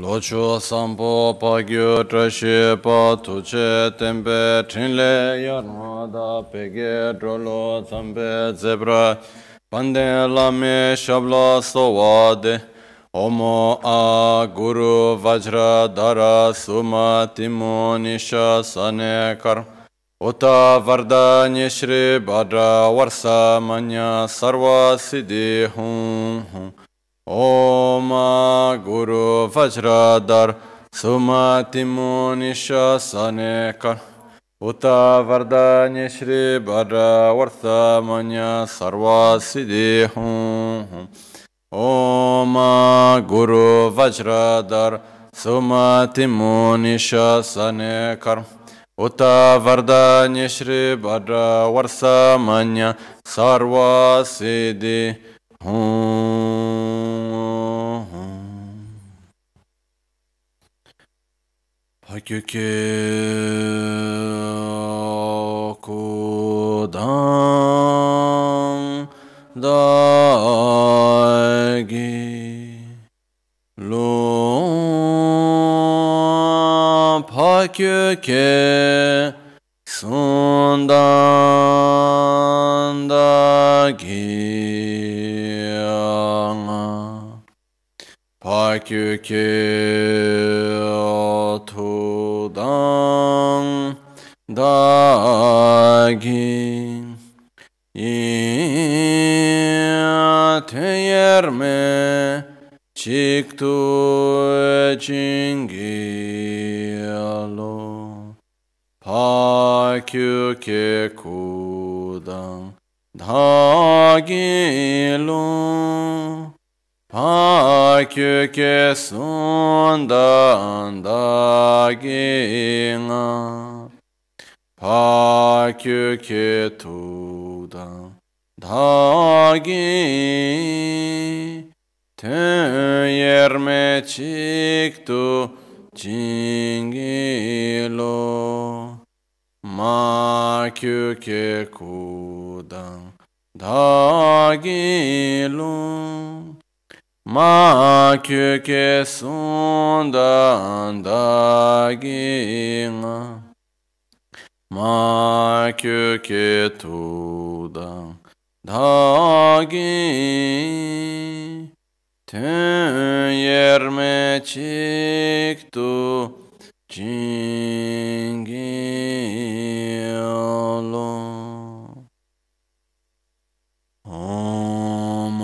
Lochu sambo pagyo trashe pa tuche tempe trinle yarmada pege drolo zambe zebra pande lame shabla sowade omo a guru vajra dara suma timo nisha sane kar uta varda ओम गुरु वज्रधर सुमति मुनिश सनेकर उत वरदान्य श्री वर वर्तमन्य सर्वसिद्धि हूँ ओम गुरु वज्रधर सुमति मुनिश सनेकर उत वरदान्य श्री वर वर्तमन्य सर्वसिद्धि हूँ Hakyukyo kudan Dagi Lom Hakyuke Sundan Dagi Hakyuke ong da gi i te chik tu chingi alo pa kyu ke kudang da gi 파큐케 순단다기나 파큐케 투다 다기 테예르메 칙투 징길로 마큐케 구당 다기로 ma kyu ke sun da gi nga ma kyu ke tu dan da gi ten yerme chik tu jingi lo Om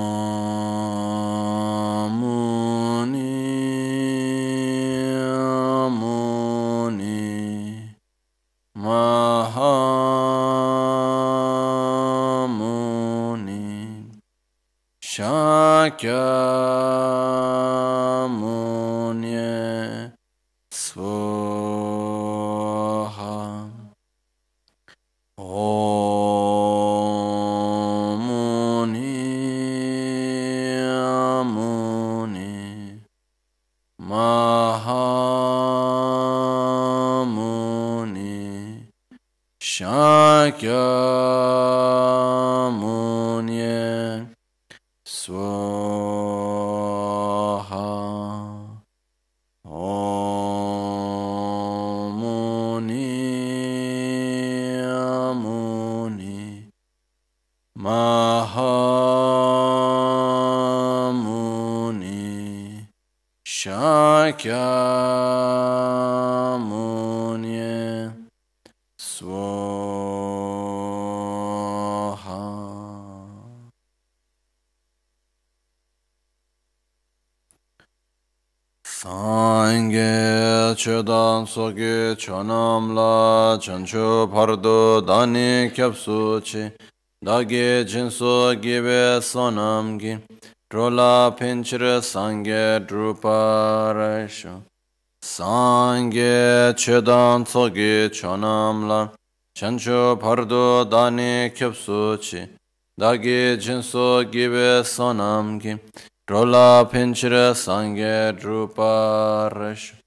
Shakyam chedan soge chanam la chancho pardo dani kyapsu chi dage jinso gibe sonam gi drola pinchira sange drupa raisho sange chedan soge chanam la chancho pardo dani kyapsu chi dage jinso raisho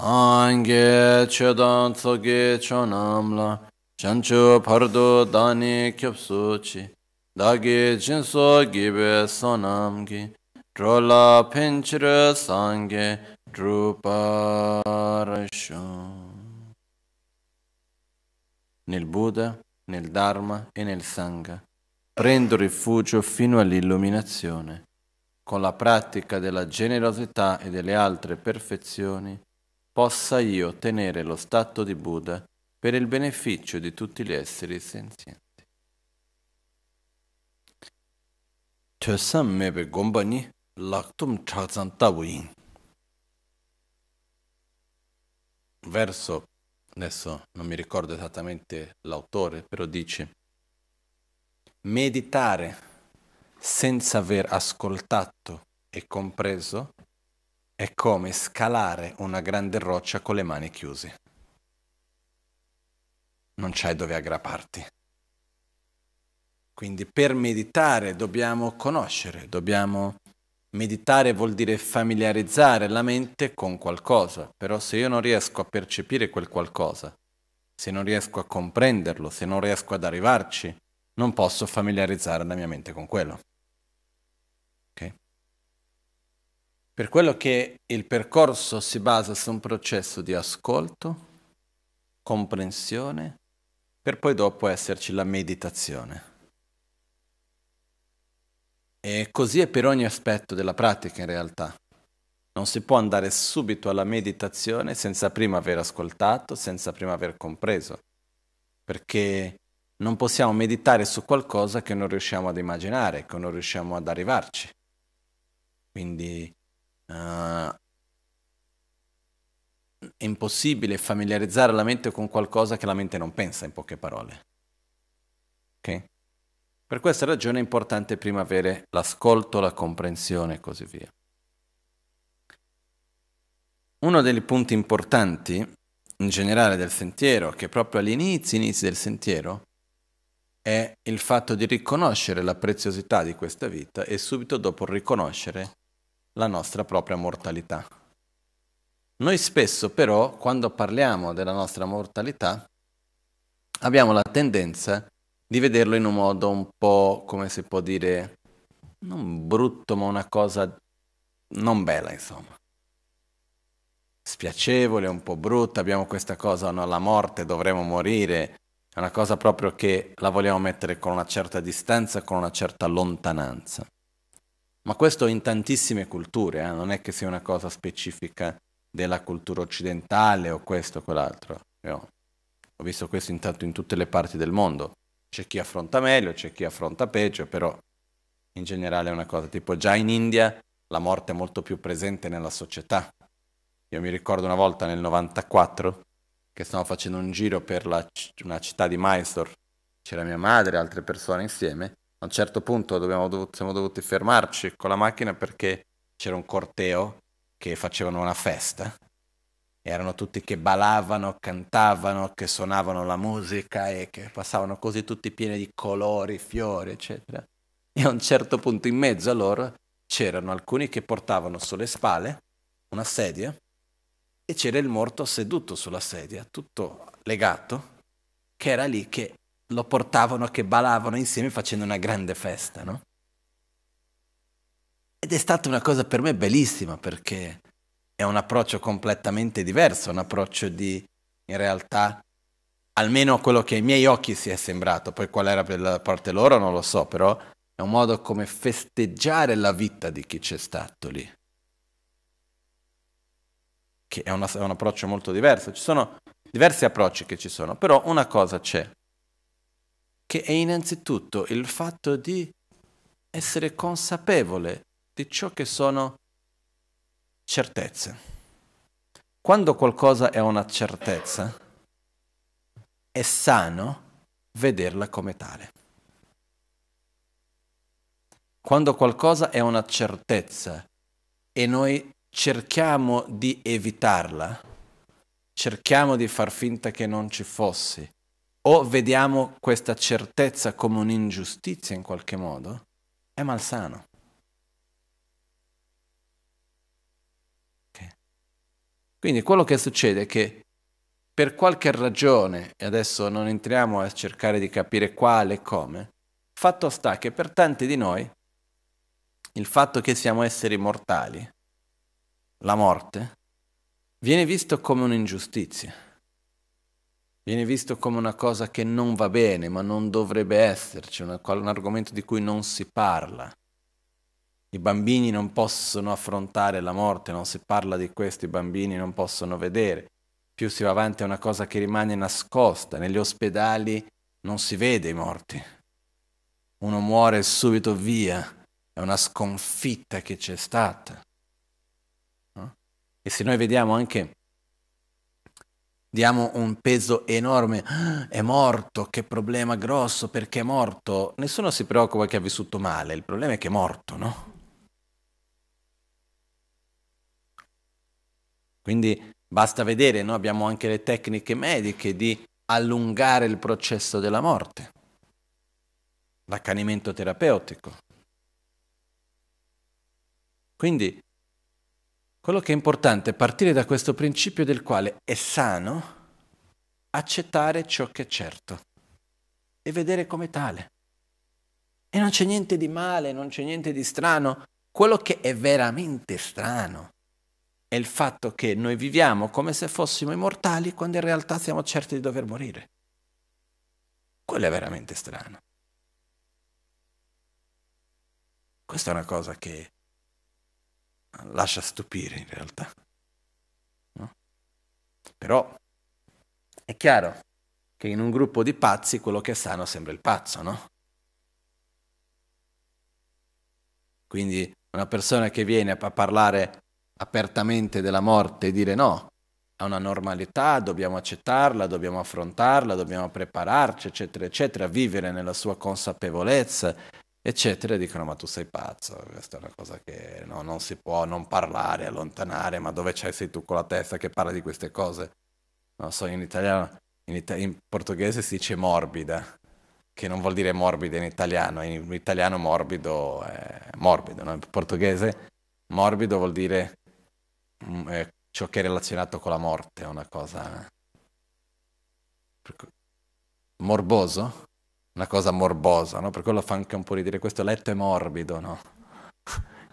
Sangye chedan tsoge chonamla Chanchu pardo dani kyabsuchi Dagi jinso gibe sonamgi Drola pinchira sangye druparashu Nel Buddha, nel Dharma e nel Sangha prendo rifugio fino all'illuminazione. Con la pratica della generosità e delle altre perfezioni possa io ottenere lo stato di Buddha per il beneficio di tutti gli esseri senzienti. Tösam mebe gombani laktum chakzan tabu Verso, adesso non mi ricordo esattamente l'autore, però dice meditare senza aver ascoltato e compreso è come scalare una grande roccia con le mani chiuse. Non c'è dove aggrapparti. Quindi per meditare dobbiamo conoscere, dobbiamo meditare vuol dire familiarizzare la mente con qualcosa, però se io non riesco a percepire quel qualcosa, se non riesco a comprenderlo, se non riesco ad arrivarci, non posso familiarizzare la mia mente con quello. Per quello che il percorso si basa su un processo di ascolto, comprensione, per poi dopo esserci la meditazione. E così è per ogni aspetto della pratica in realtà. Non si può andare subito alla meditazione senza prima aver ascoltato, senza prima aver compreso, perché non possiamo meditare su qualcosa che non riusciamo ad immaginare, che non riusciamo ad arrivarci. Quindi Uh, è impossibile familiarizzare la mente con qualcosa che la mente non pensa, in poche parole. Okay? Per questa ragione è importante prima avere l'ascolto, la comprensione e così via. Uno dei punti importanti in generale del sentiero, che proprio all'inizio inizi del sentiero, è il fatto di riconoscere la preziosità di questa vita e subito dopo riconoscere la nostra propria mortalità. Noi spesso però, quando parliamo della nostra mortalità, abbiamo la tendenza di vederlo in un modo un po', come si può dire, non brutto, ma una cosa non bella, insomma. Spiacevole, un po' brutta, abbiamo questa cosa, no, la morte, dovremo morire, è una cosa proprio che la vogliamo mettere con una certa distanza, con una certa lontananza. Ma questo in tantissime culture, eh? non è che sia una cosa specifica della cultura occidentale o questo o quell'altro. Io ho visto questo intanto in tutte le parti del mondo. C'è chi affronta meglio, c'è chi affronta peggio, però in generale è una cosa. Tipo già in India la morte è molto più presente nella società. Io mi ricordo una volta nel 94 che stavo facendo un giro per la, una città di Mysore. C'era mia madre e altre persone insieme a un certo punto dovuti, siamo dovuti fermarci con la macchina perché c'era un corteo che facevano una festa. Erano tutti che balavano, cantavano, che suonavano la musica e che passavano così tutti pieni di colori, fiori, eccetera. E a un certo punto in mezzo a loro c'erano alcuni che portavano sulle spalle una sedia e c'era il morto seduto sulla sedia, tutto legato, che era lì che lo portavano, che balavano insieme facendo una grande festa, no? Ed è stata una cosa per me bellissima perché è un approccio completamente diverso, un approccio di, in realtà, almeno quello che ai miei occhi si è sembrato, poi qual era per la parte loro non lo so, però è un modo come festeggiare la vita di chi c'è stato lì. Che è, una, è un approccio molto diverso. Ci sono diversi approcci che ci sono, però una cosa c'è che è innanzitutto il fatto di essere consapevole di ciò che sono certezze. Quando qualcosa è una certezza, è sano vederla come tale. Quando qualcosa è una certezza e noi cerchiamo di evitarla, cerchiamo di far finta che non ci fosse, o vediamo questa certezza come un'ingiustizia in qualche modo, è malsano. Okay. Quindi quello che succede è che per qualche ragione, e adesso non entriamo a cercare di capire quale e come, fatto sta che per tanti di noi il fatto che siamo esseri mortali, la morte, viene visto come un'ingiustizia viene visto come una cosa che non va bene, ma non dovrebbe esserci, una, un argomento di cui non si parla. I bambini non possono affrontare la morte, non si parla di questo, i bambini non possono vedere. Più si va avanti è una cosa che rimane nascosta, negli ospedali non si vede i morti. Uno muore subito via, è una sconfitta che c'è stata. No? E se noi vediamo anche diamo un peso enorme, ah, è morto, che problema grosso, perché è morto. Nessuno si preoccupa che ha vissuto male, il problema è che è morto, no? Quindi basta vedere, noi abbiamo anche le tecniche mediche di allungare il processo della morte, l'accanimento terapeutico. Quindi quello che è importante è partire da questo principio del quale è sano accettare ciò che è certo e vedere come tale. E non c'è niente di male, non c'è niente di strano. Quello che è veramente strano è il fatto che noi viviamo come se fossimo immortali quando in realtà siamo certi di dover morire. Quello è veramente strano. Questa è una cosa che lascia stupire in realtà. No? Però è chiaro che in un gruppo di pazzi quello che è sano sembra il pazzo, no? Quindi una persona che viene a parlare apertamente della morte e dire no, è una normalità, dobbiamo accettarla, dobbiamo affrontarla, dobbiamo prepararci, eccetera, eccetera, vivere nella sua consapevolezza, eccetera, e dicono ma tu sei pazzo, questa è una cosa che no, non si può non parlare, allontanare, ma dove c'hai sei tu con la testa che parla di queste cose? Non so, in italiano, in, ita- in portoghese si dice morbida, che non vuol dire morbida in italiano, in italiano morbido è morbido, no? in portoghese morbido vuol dire mh, mm, ciò che è relazionato con la morte, è una cosa... Eh, morboso? una cosa morbosa, no? Per quello fa anche un po' ridere, questo letto è morbido, no?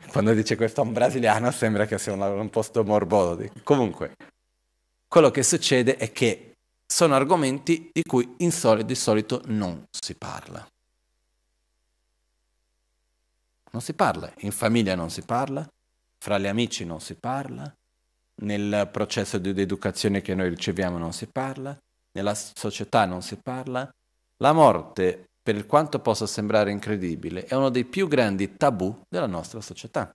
Quando dice questo a un brasiliano sembra che sia un, un posto morboso. Comunque, quello che succede è che sono argomenti di cui soli, di solito non si parla. Non si parla, in famiglia non si parla, fra gli amici non si parla, nel processo di educazione che noi riceviamo non si parla, nella società non si parla, la morte, per quanto possa sembrare incredibile, è uno dei più grandi tabù della nostra società.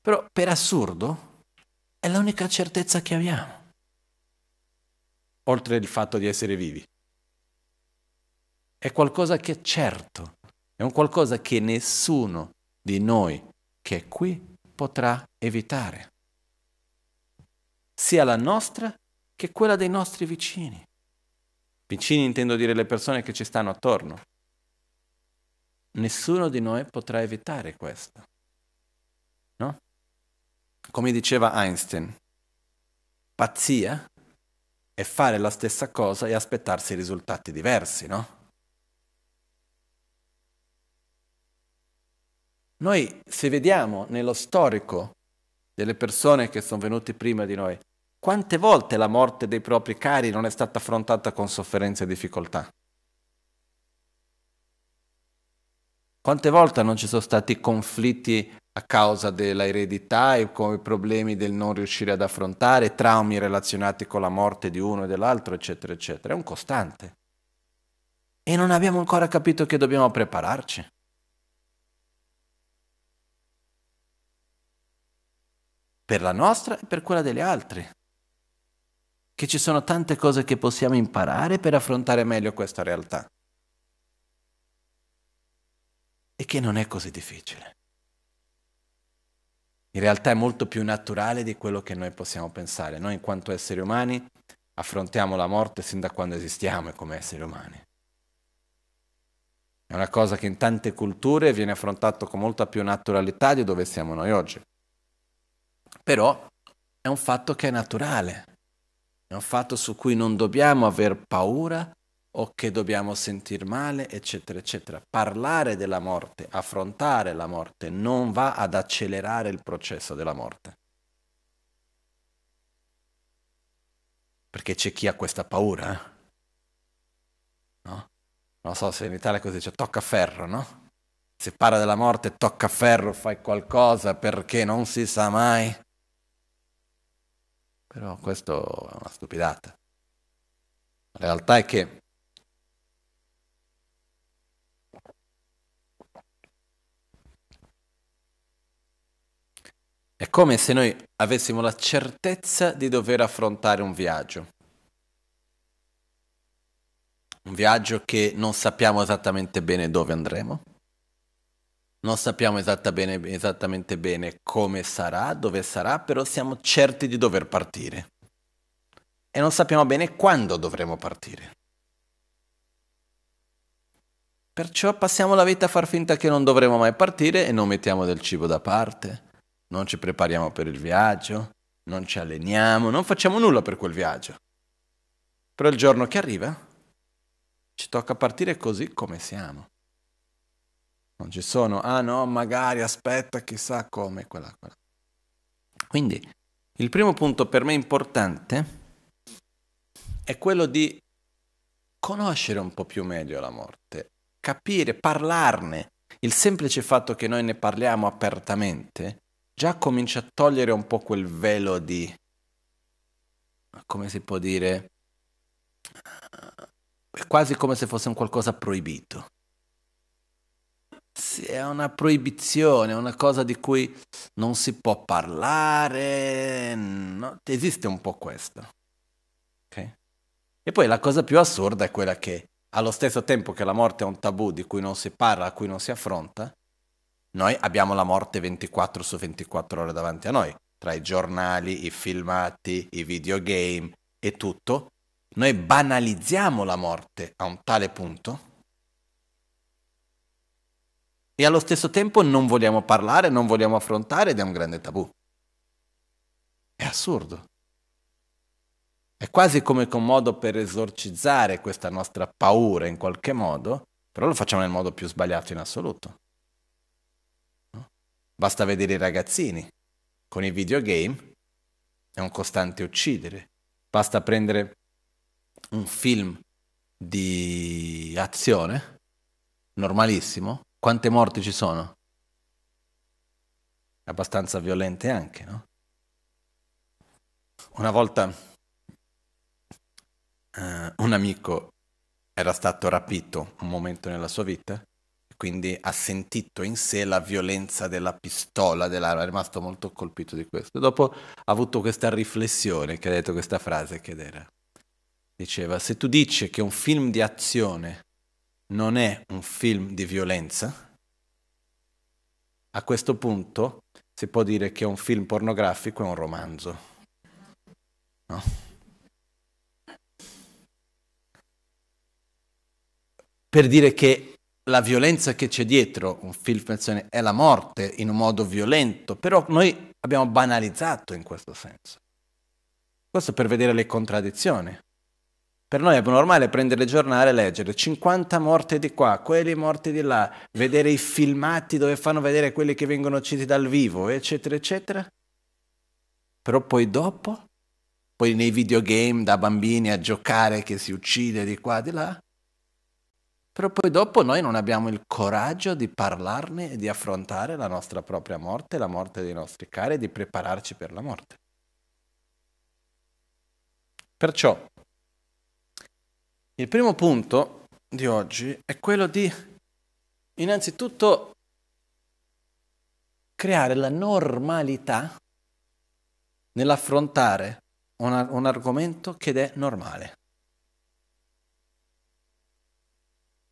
Però, per assurdo, è l'unica certezza che abbiamo, oltre il fatto di essere vivi. È qualcosa che è certo, è un qualcosa che nessuno di noi che è qui potrà evitare, sia la nostra che quella dei nostri vicini. Vicini intendo dire le persone che ci stanno attorno. Nessuno di noi potrà evitare questo. No? Come diceva Einstein, pazzia è fare la stessa cosa e aspettarsi risultati diversi, no? Noi se vediamo nello storico delle persone che sono venute prima di noi, quante volte la morte dei propri cari non è stata affrontata con sofferenza e difficoltà? Quante volte non ci sono stati conflitti a causa dell'eredità e con i problemi del non riuscire ad affrontare, traumi relazionati con la morte di uno e dell'altro, eccetera, eccetera. È un costante. E non abbiamo ancora capito che dobbiamo prepararci. Per la nostra e per quella degli altri che ci sono tante cose che possiamo imparare per affrontare meglio questa realtà. E che non è così difficile. In realtà è molto più naturale di quello che noi possiamo pensare. Noi in quanto esseri umani affrontiamo la morte sin da quando esistiamo come esseri umani. È una cosa che in tante culture viene affrontata con molta più naturalità di dove siamo noi oggi. Però è un fatto che è naturale. È un fatto su cui non dobbiamo aver paura o che dobbiamo sentir male, eccetera, eccetera. Parlare della morte, affrontare la morte, non va ad accelerare il processo della morte. Perché c'è chi ha questa paura, eh? no? Non so se in Italia così dice, tocca ferro, no? Se parla della morte, tocca ferro, fai qualcosa perché non si sa mai. Però questo è una stupidata. La realtà è che È come se noi avessimo la certezza di dover affrontare un viaggio. Un viaggio che non sappiamo esattamente bene dove andremo. Non sappiamo esatta bene, esattamente bene come sarà, dove sarà, però siamo certi di dover partire. E non sappiamo bene quando dovremo partire. Perciò passiamo la vita a far finta che non dovremo mai partire e non mettiamo del cibo da parte, non ci prepariamo per il viaggio, non ci alleniamo, non facciamo nulla per quel viaggio. Però il giorno che arriva ci tocca partire così come siamo. Non ci sono, ah no, magari aspetta, chissà come, quella, quella. Quindi il primo punto per me importante è quello di conoscere un po' più meglio la morte, capire, parlarne. Il semplice fatto che noi ne parliamo apertamente già comincia a togliere un po' quel velo di, come si può dire, è quasi come se fosse un qualcosa proibito è una proibizione, è una cosa di cui non si può parlare, no? esiste un po' questo. Okay? E poi la cosa più assurda è quella che allo stesso tempo che la morte è un tabù di cui non si parla, a cui non si affronta, noi abbiamo la morte 24 su 24 ore davanti a noi, tra i giornali, i filmati, i videogame e tutto. Noi banalizziamo la morte a un tale punto e allo stesso tempo non vogliamo parlare, non vogliamo affrontare ed è un grande tabù. È assurdo. È quasi come un modo per esorcizzare questa nostra paura in qualche modo, però lo facciamo nel modo più sbagliato in assoluto. No? Basta vedere i ragazzini con i videogame, è un costante uccidere. Basta prendere un film di azione normalissimo quante morti ci sono? Abbastanza violente anche, no? Una volta eh, un amico era stato rapito un momento nella sua vita, quindi ha sentito in sé la violenza della pistola, dell'arma, è rimasto molto colpito di questo. Dopo ha avuto questa riflessione che ha detto questa frase che era, diceva, se tu dici che un film di azione non è un film di violenza, a questo punto si può dire che un film pornografico è un romanzo. No? Per dire che la violenza che c'è dietro un film è la morte in un modo violento, però noi abbiamo banalizzato in questo senso. Questo per vedere le contraddizioni. Per noi è normale prendere il giornale e leggere 50 morti di qua, quelli morti di là, vedere i filmati dove fanno vedere quelli che vengono uccisi dal vivo, eccetera, eccetera. Però poi dopo, poi nei videogame da bambini a giocare che si uccide di qua, di là. Però poi dopo noi non abbiamo il coraggio di parlarne e di affrontare la nostra propria morte, la morte dei nostri cari e di prepararci per la morte. Perciò il primo punto di oggi è quello di innanzitutto creare la normalità nell'affrontare un, un argomento che è normale.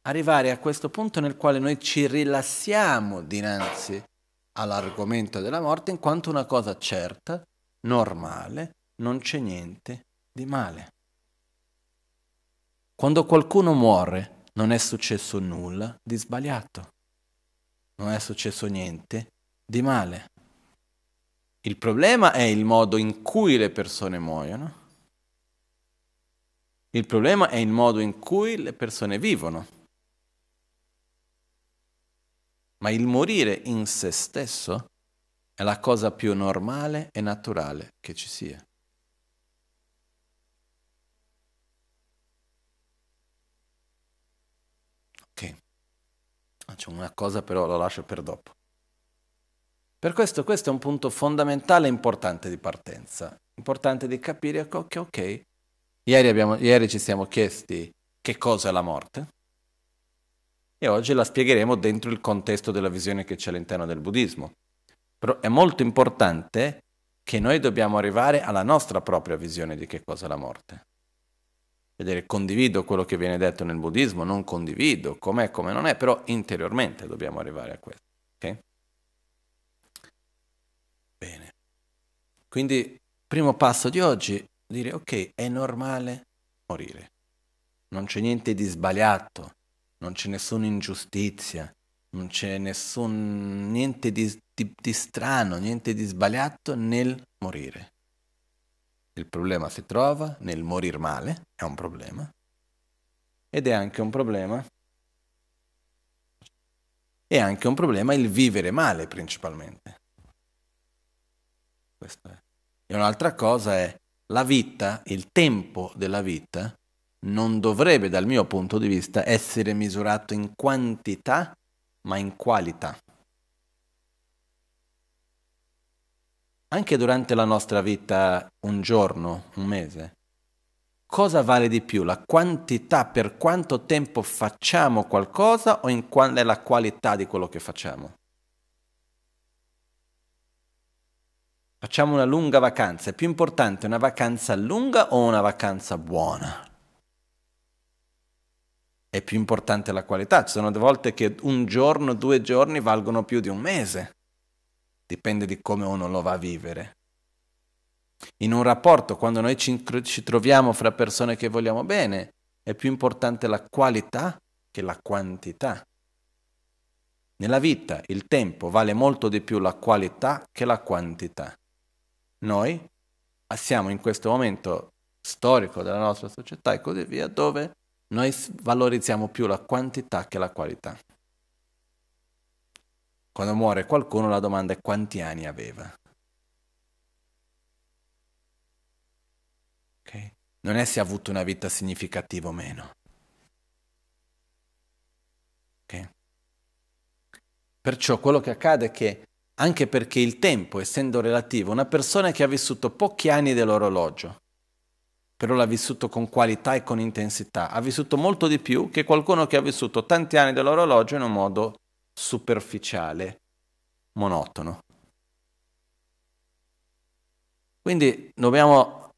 Arrivare a questo punto nel quale noi ci rilassiamo dinanzi all'argomento della morte in quanto una cosa certa, normale, non c'è niente di male. Quando qualcuno muore non è successo nulla di sbagliato, non è successo niente di male. Il problema è il modo in cui le persone muoiono. Il problema è il modo in cui le persone vivono. Ma il morire in se stesso è la cosa più normale e naturale che ci sia. C'è una cosa però la lascio per dopo. Per questo questo è un punto fondamentale e importante di partenza. Importante di capire che ok, ieri, abbiamo, ieri ci siamo chiesti che cosa è la morte e oggi la spiegheremo dentro il contesto della visione che c'è all'interno del buddismo. Però è molto importante che noi dobbiamo arrivare alla nostra propria visione di che cosa è la morte vedere condivido quello che viene detto nel buddismo, non condivido, com'è, come non è, però interiormente dobbiamo arrivare a questo. Okay? Bene. Quindi, primo passo di oggi, dire ok, è normale morire. Non c'è niente di sbagliato, non c'è nessuna ingiustizia, non c'è nessun, niente di, di, di strano, niente di sbagliato nel morire. Il problema si trova nel morir male, è un problema, ed è anche un problema, è anche un problema il vivere male principalmente. E un'altra cosa è la vita, il tempo della vita, non dovrebbe dal mio punto di vista essere misurato in quantità, ma in qualità. anche durante la nostra vita, un giorno, un mese, cosa vale di più? La quantità per quanto tempo facciamo qualcosa o in qual è la qualità di quello che facciamo? Facciamo una lunga vacanza, è più importante una vacanza lunga o una vacanza buona? È più importante la qualità, ci sono delle volte che un giorno, due giorni valgono più di un mese dipende di come uno lo va a vivere. In un rapporto, quando noi ci, ci troviamo fra persone che vogliamo bene, è più importante la qualità che la quantità. Nella vita il tempo vale molto di più la qualità che la quantità. Noi siamo in questo momento storico della nostra società e così via, dove noi valorizziamo più la quantità che la qualità. Quando muore qualcuno la domanda è quanti anni aveva. Okay? Non è se ha avuto una vita significativa o meno. Okay? Perciò quello che accade è che anche perché il tempo, essendo relativo, una persona che ha vissuto pochi anni dell'orologio, però l'ha vissuto con qualità e con intensità, ha vissuto molto di più che qualcuno che ha vissuto tanti anni dell'orologio in un modo superficiale, monotono. Quindi dobbiamo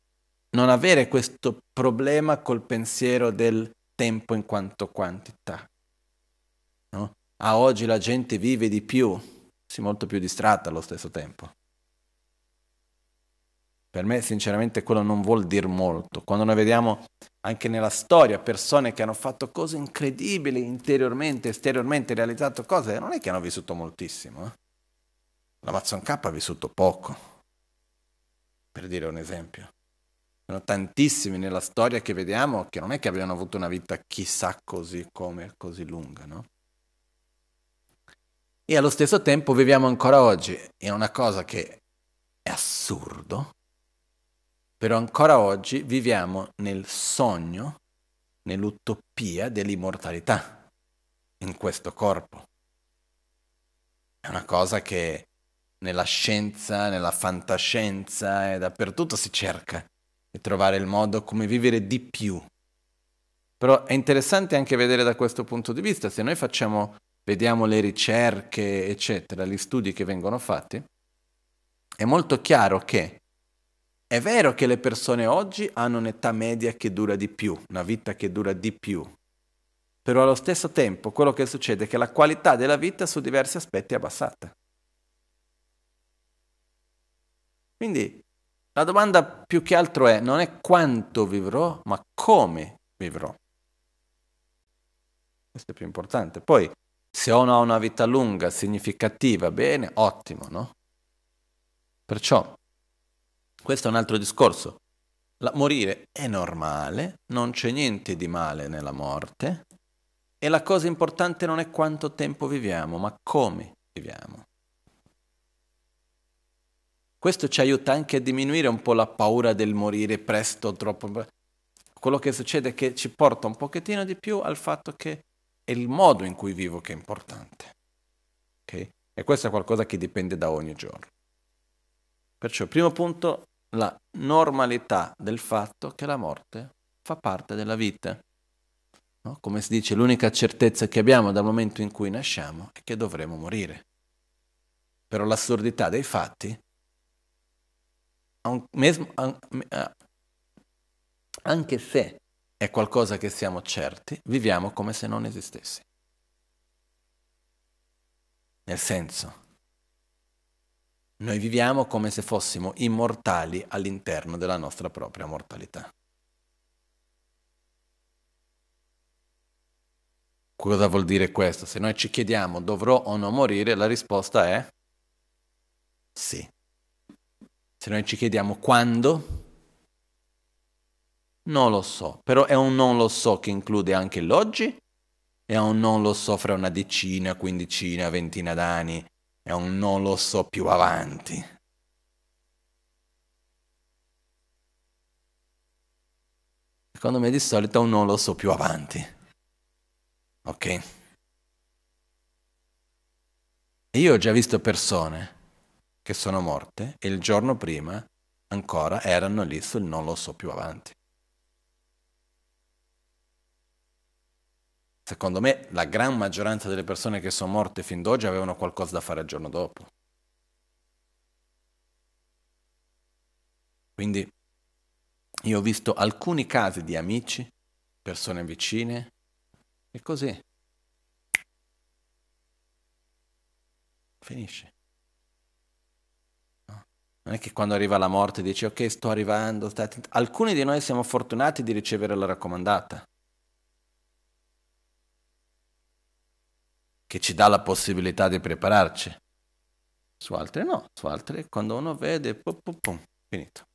non avere questo problema col pensiero del tempo in quanto quantità. No? A oggi la gente vive di più, si è molto più distratta allo stesso tempo. Per me sinceramente quello non vuol dire molto. Quando noi vediamo anche nella storia persone che hanno fatto cose incredibili interiormente, esteriormente, realizzato cose, non è che hanno vissuto moltissimo. Eh? L'Amazon K ha vissuto poco, per dire un esempio. Sono tantissimi nella storia che vediamo che non è che abbiano avuto una vita chissà così come, così lunga, no? E allo stesso tempo viviamo ancora oggi in una cosa che è assurdo, però ancora oggi viviamo nel sogno, nell'utopia dell'immortalità in questo corpo. È una cosa che nella scienza, nella fantascienza e dappertutto si cerca di trovare il modo come vivere di più. Però è interessante anche vedere da questo punto di vista, se noi facciamo, vediamo le ricerche, eccetera, gli studi che vengono fatti, è molto chiaro che è vero che le persone oggi hanno un'età media che dura di più, una vita che dura di più, però allo stesso tempo quello che succede è che la qualità della vita su diversi aspetti è abbassata. Quindi la domanda più che altro è non è quanto vivrò, ma come vivrò. Questo è più importante. Poi se uno ha una vita lunga, significativa, bene, ottimo, no? Perciò questo è un altro discorso. La, morire è normale, non c'è niente di male nella morte e la cosa importante non è quanto tempo viviamo, ma come viviamo. Questo ci aiuta anche a diminuire un po' la paura del morire presto, troppo. Quello che succede è che ci porta un pochettino di più al fatto che è il modo in cui vivo che è importante. Okay? E questo è qualcosa che dipende da ogni giorno. Perciò il primo punto, la normalità del fatto che la morte fa parte della vita. No? Come si dice, l'unica certezza che abbiamo dal momento in cui nasciamo è che dovremo morire. Però l'assurdità dei fatti, anche se è qualcosa che siamo certi, viviamo come se non esistessi. Nel senso, noi viviamo come se fossimo immortali all'interno della nostra propria mortalità. Cosa vuol dire questo? Se noi ci chiediamo dovrò o no morire, la risposta è sì. Se noi ci chiediamo quando, non lo so, però è un non lo so che include anche l'oggi è un non lo so fra una decina, quindicina, ventina d'anni è un non lo so più avanti. Secondo me di solito è un non lo so più avanti. Ok? io ho già visto persone che sono morte e il giorno prima ancora erano lì sul non lo so più avanti. secondo me la gran maggioranza delle persone che sono morte fin d'oggi avevano qualcosa da fare il giorno dopo. Quindi io ho visto alcuni casi di amici, persone vicine, e così. Finisce. Non è che quando arriva la morte dici ok sto arrivando, stai... alcuni di noi siamo fortunati di ricevere la raccomandata. che ci dà la possibilità di prepararci. Su altre no, su altre quando uno vede, pum, pum, pum, finito.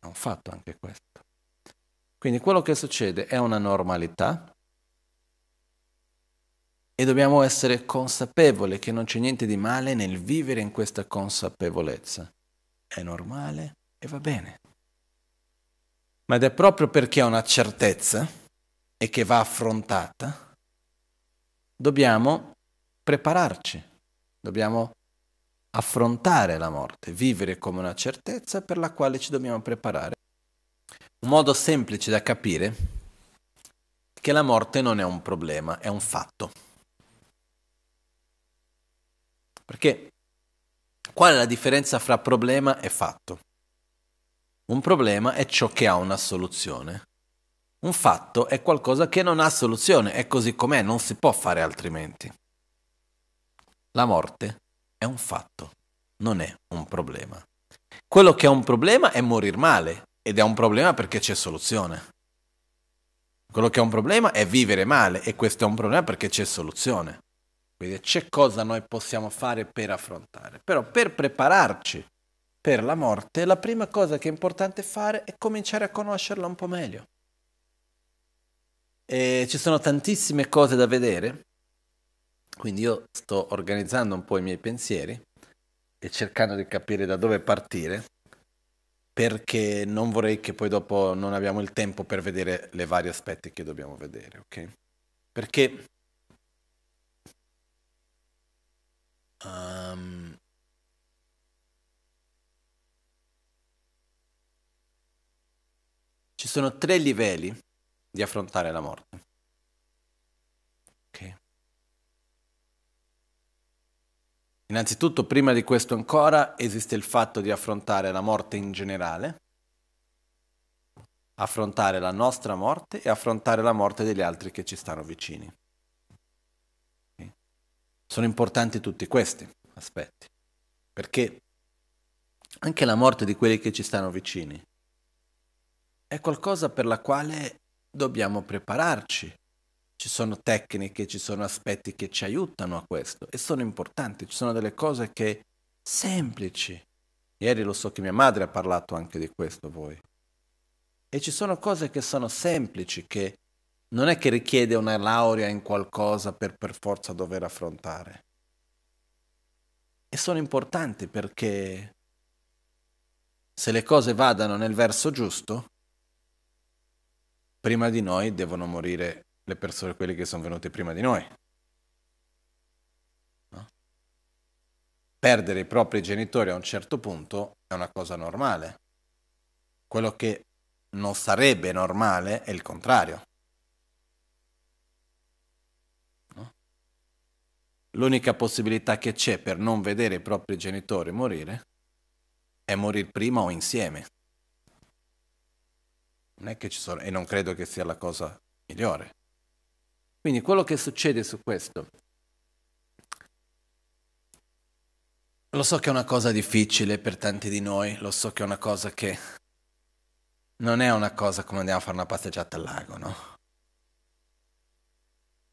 È fatto anche questo. Quindi quello che succede è una normalità e dobbiamo essere consapevoli che non c'è niente di male nel vivere in questa consapevolezza. È normale e va bene. Ma ed è proprio perché è una certezza e che va affrontata dobbiamo prepararci, dobbiamo affrontare la morte, vivere come una certezza per la quale ci dobbiamo preparare. Un modo semplice da capire è che la morte non è un problema, è un fatto. Perché qual è la differenza fra problema e fatto? Un problema è ciò che ha una soluzione. Un fatto è qualcosa che non ha soluzione, è così com'è, non si può fare altrimenti. La morte è un fatto, non è un problema. Quello che è un problema è morire male, ed è un problema perché c'è soluzione. Quello che è un problema è vivere male, e questo è un problema perché c'è soluzione. Quindi c'è cosa noi possiamo fare per affrontare. Però per prepararci per la morte, la prima cosa che è importante fare è cominciare a conoscerla un po' meglio. E ci sono tantissime cose da vedere, quindi io sto organizzando un po' i miei pensieri e cercando di capire da dove partire, perché non vorrei che poi dopo non abbiamo il tempo per vedere le varie aspetti che dobbiamo vedere, ok? Perché um, ci sono tre livelli di affrontare la morte. Ok. Innanzitutto, prima di questo ancora, esiste il fatto di affrontare la morte in generale, affrontare la nostra morte e affrontare la morte degli altri che ci stanno vicini. Okay. Sono importanti tutti questi aspetti, perché anche la morte di quelli che ci stanno vicini è qualcosa per la quale dobbiamo prepararci. Ci sono tecniche, ci sono aspetti che ci aiutano a questo e sono importanti, ci sono delle cose che semplici. Ieri lo so che mia madre ha parlato anche di questo voi. E ci sono cose che sono semplici, che non è che richiede una laurea in qualcosa per per forza dover affrontare. E sono importanti perché se le cose vadano nel verso giusto, prima di noi devono morire le persone, quelli che sono venuti prima di noi. No? Perdere i propri genitori a un certo punto è una cosa normale. Quello che non sarebbe normale è il contrario. No? L'unica possibilità che c'è per non vedere i propri genitori morire è morire prima o insieme. Non è che ci sono, e non credo che sia la cosa migliore. Quindi quello che succede su questo, lo so che è una cosa difficile per tanti di noi, lo so che è una cosa che non è una cosa come andiamo a fare una passeggiata al lago, no?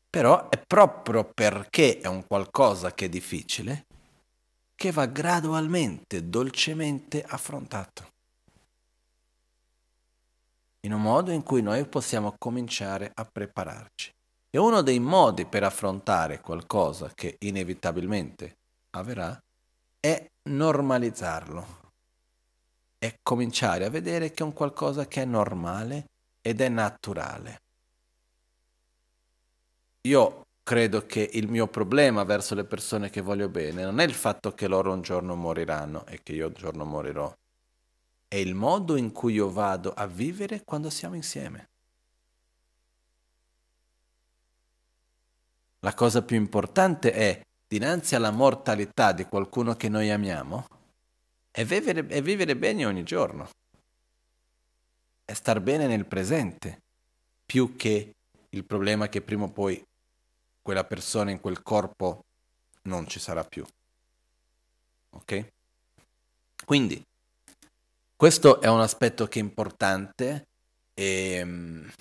Però è proprio perché è un qualcosa che è difficile che va gradualmente, dolcemente affrontato in un modo in cui noi possiamo cominciare a prepararci. E uno dei modi per affrontare qualcosa che inevitabilmente avverrà è normalizzarlo, è cominciare a vedere che è un qualcosa che è normale ed è naturale. Io credo che il mio problema verso le persone che voglio bene non è il fatto che loro un giorno moriranno e che io un giorno morirò, è il modo in cui io vado a vivere quando siamo insieme. La cosa più importante è, dinanzi alla mortalità di qualcuno che noi amiamo, è vivere, è vivere bene ogni giorno, è star bene nel presente, più che il problema che prima o poi quella persona in quel corpo non ci sarà più. Ok? Quindi, questo è un aspetto che è importante. E... Ehm,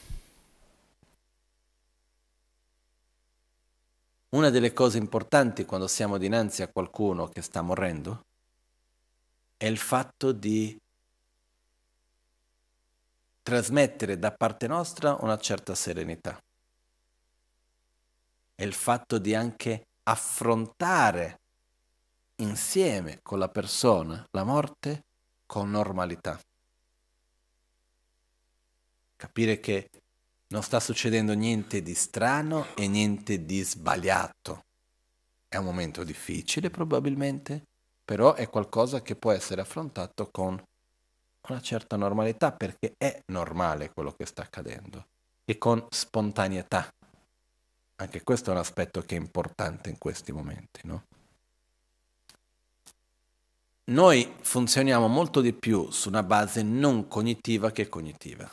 una delle cose importanti quando siamo dinanzi a qualcuno che sta morendo è il fatto di trasmettere da parte nostra una certa serenità. È il fatto di anche affrontare insieme con la persona la morte con normalità. Capire che non sta succedendo niente di strano e niente di sbagliato. È un momento difficile probabilmente, però è qualcosa che può essere affrontato con una certa normalità perché è normale quello che sta accadendo e con spontaneità. Anche questo è un aspetto che è importante in questi momenti, no? noi funzioniamo molto di più su una base non cognitiva che cognitiva.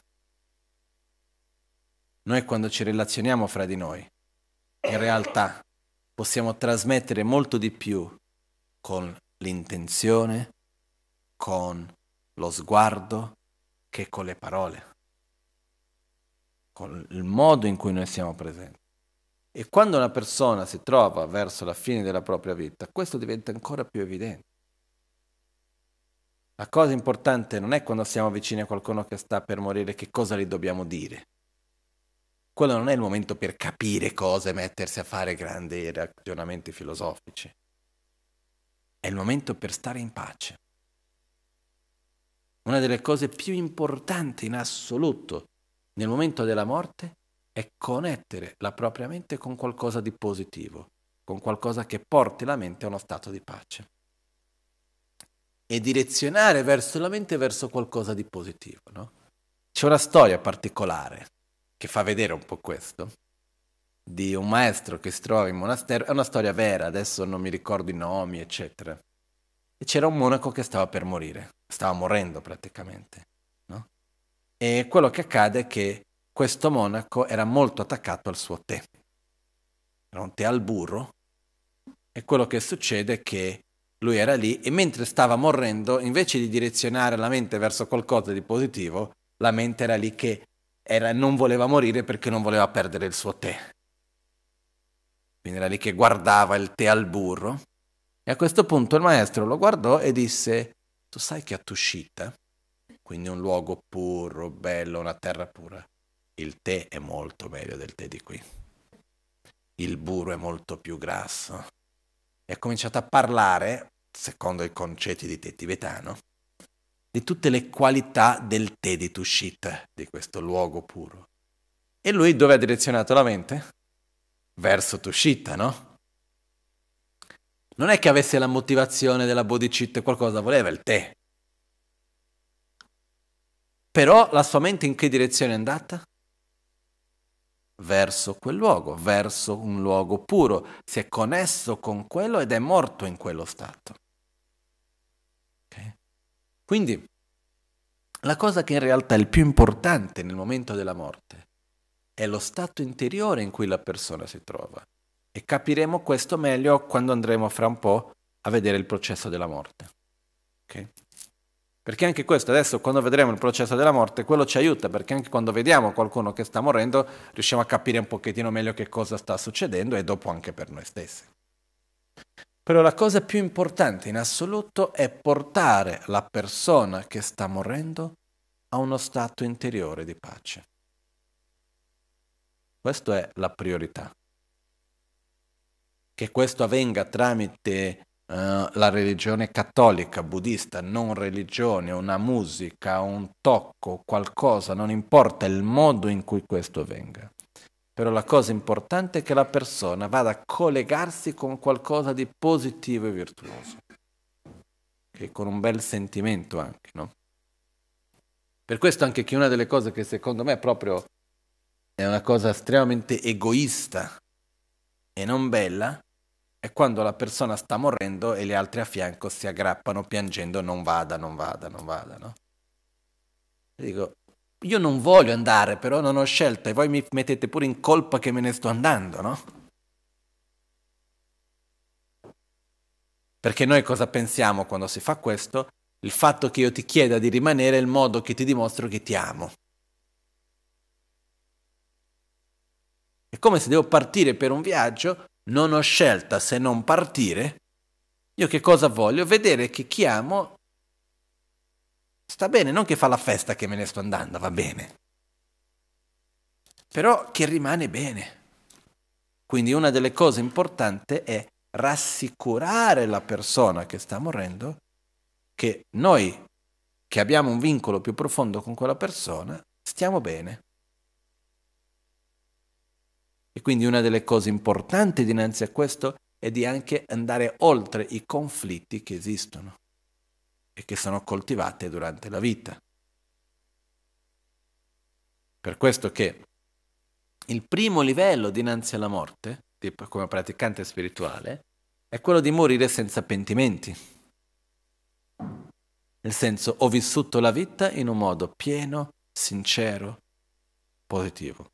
Noi quando ci relazioniamo fra di noi, in realtà possiamo trasmettere molto di più con l'intenzione, con lo sguardo, che con le parole, con il modo in cui noi siamo presenti. E quando una persona si trova verso la fine della propria vita, questo diventa ancora più evidente. La cosa importante non è quando siamo vicini a qualcuno che sta per morire che cosa gli dobbiamo dire. Quello non è il momento per capire cose e mettersi a fare grandi ragionamenti filosofici. È il momento per stare in pace. Una delle cose più importanti in assoluto nel momento della morte è connettere la propria mente con qualcosa di positivo, con qualcosa che porti la mente a uno stato di pace e direzionare verso la mente verso qualcosa di positivo, no? C'è una storia particolare che fa vedere un po' questo di un maestro che si trova in monastero, è una storia vera, adesso non mi ricordo i nomi, eccetera. E c'era un monaco che stava per morire, stava morendo praticamente, no? E quello che accade è che questo monaco era molto attaccato al suo tè. Era un tè al burro e quello che succede è che lui era lì e mentre stava morendo, invece di direzionare la mente verso qualcosa di positivo, la mente era lì che era, non voleva morire perché non voleva perdere il suo tè. Quindi era lì che guardava il tè al burro. E a questo punto il maestro lo guardò e disse, tu sai che a Tushita, quindi un luogo puro, bello, una terra pura, il tè è molto meglio del tè di qui. Il burro è molto più grasso e ha cominciato a parlare, secondo i concetti di tè tibetano, di tutte le qualità del tè di Tushit, di questo luogo puro. E lui dove ha direzionato la mente? Verso Tushita, no? Non è che avesse la motivazione della bodhicitta, qualcosa voleva il tè. Però la sua mente in che direzione è andata? verso quel luogo, verso un luogo puro, si è connesso con quello ed è morto in quello stato. Okay? Quindi la cosa che in realtà è il più importante nel momento della morte è lo stato interiore in cui la persona si trova e capiremo questo meglio quando andremo fra un po' a vedere il processo della morte. Okay? Perché anche questo, adesso quando vedremo il processo della morte, quello ci aiuta, perché anche quando vediamo qualcuno che sta morendo, riusciamo a capire un pochettino meglio che cosa sta succedendo e dopo anche per noi stessi. Però la cosa più importante in assoluto è portare la persona che sta morendo a uno stato interiore di pace. Questa è la priorità. Che questo avvenga tramite eh, la religione cattolica, buddista, non religione, una musica, un tocco, qualcosa, non importa il modo in cui questo venga. Però la cosa importante è che la persona vada a collegarsi con qualcosa di positivo e virtuoso, che con un bel sentimento anche, no? Per questo anche che una delle cose che secondo me è proprio è una cosa estremamente egoista e non bella, è quando la persona sta morendo e le altre a fianco si aggrappano piangendo non vada, non vada, non vada, no? dico, io non voglio andare, però non ho scelta e voi mi mettete pure in colpa che me ne sto andando, no? Perché noi cosa pensiamo quando si fa questo? Il fatto che io ti chieda di rimanere è il modo che ti dimostro che ti amo. È come se devo partire per un viaggio non ho scelta se non partire, io che cosa voglio? Vedere che chi amo sta bene, non che fa la festa che me ne sto andando, va bene, però che rimane bene. Quindi una delle cose importanti è rassicurare la persona che sta morendo che noi, che abbiamo un vincolo più profondo con quella persona, stiamo bene. E quindi una delle cose importanti dinanzi a questo è di anche andare oltre i conflitti che esistono e che sono coltivati durante la vita. Per questo che il primo livello dinanzi alla morte, come praticante spirituale, è quello di morire senza pentimenti. Nel senso, ho vissuto la vita in un modo pieno, sincero, positivo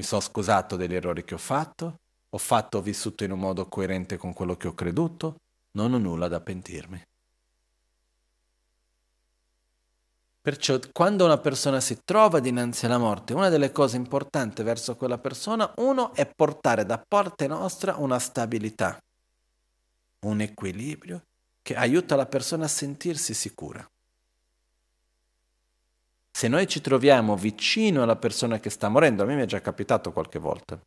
mi sono scusato degli errori che ho fatto, ho fatto, ho vissuto in un modo coerente con quello che ho creduto, non ho nulla da pentirmi. Perciò quando una persona si trova dinanzi alla morte, una delle cose importanti verso quella persona, uno è portare da parte nostra una stabilità, un equilibrio che aiuta la persona a sentirsi sicura se noi ci troviamo vicino alla persona che sta morendo, a me mi è già capitato qualche volta,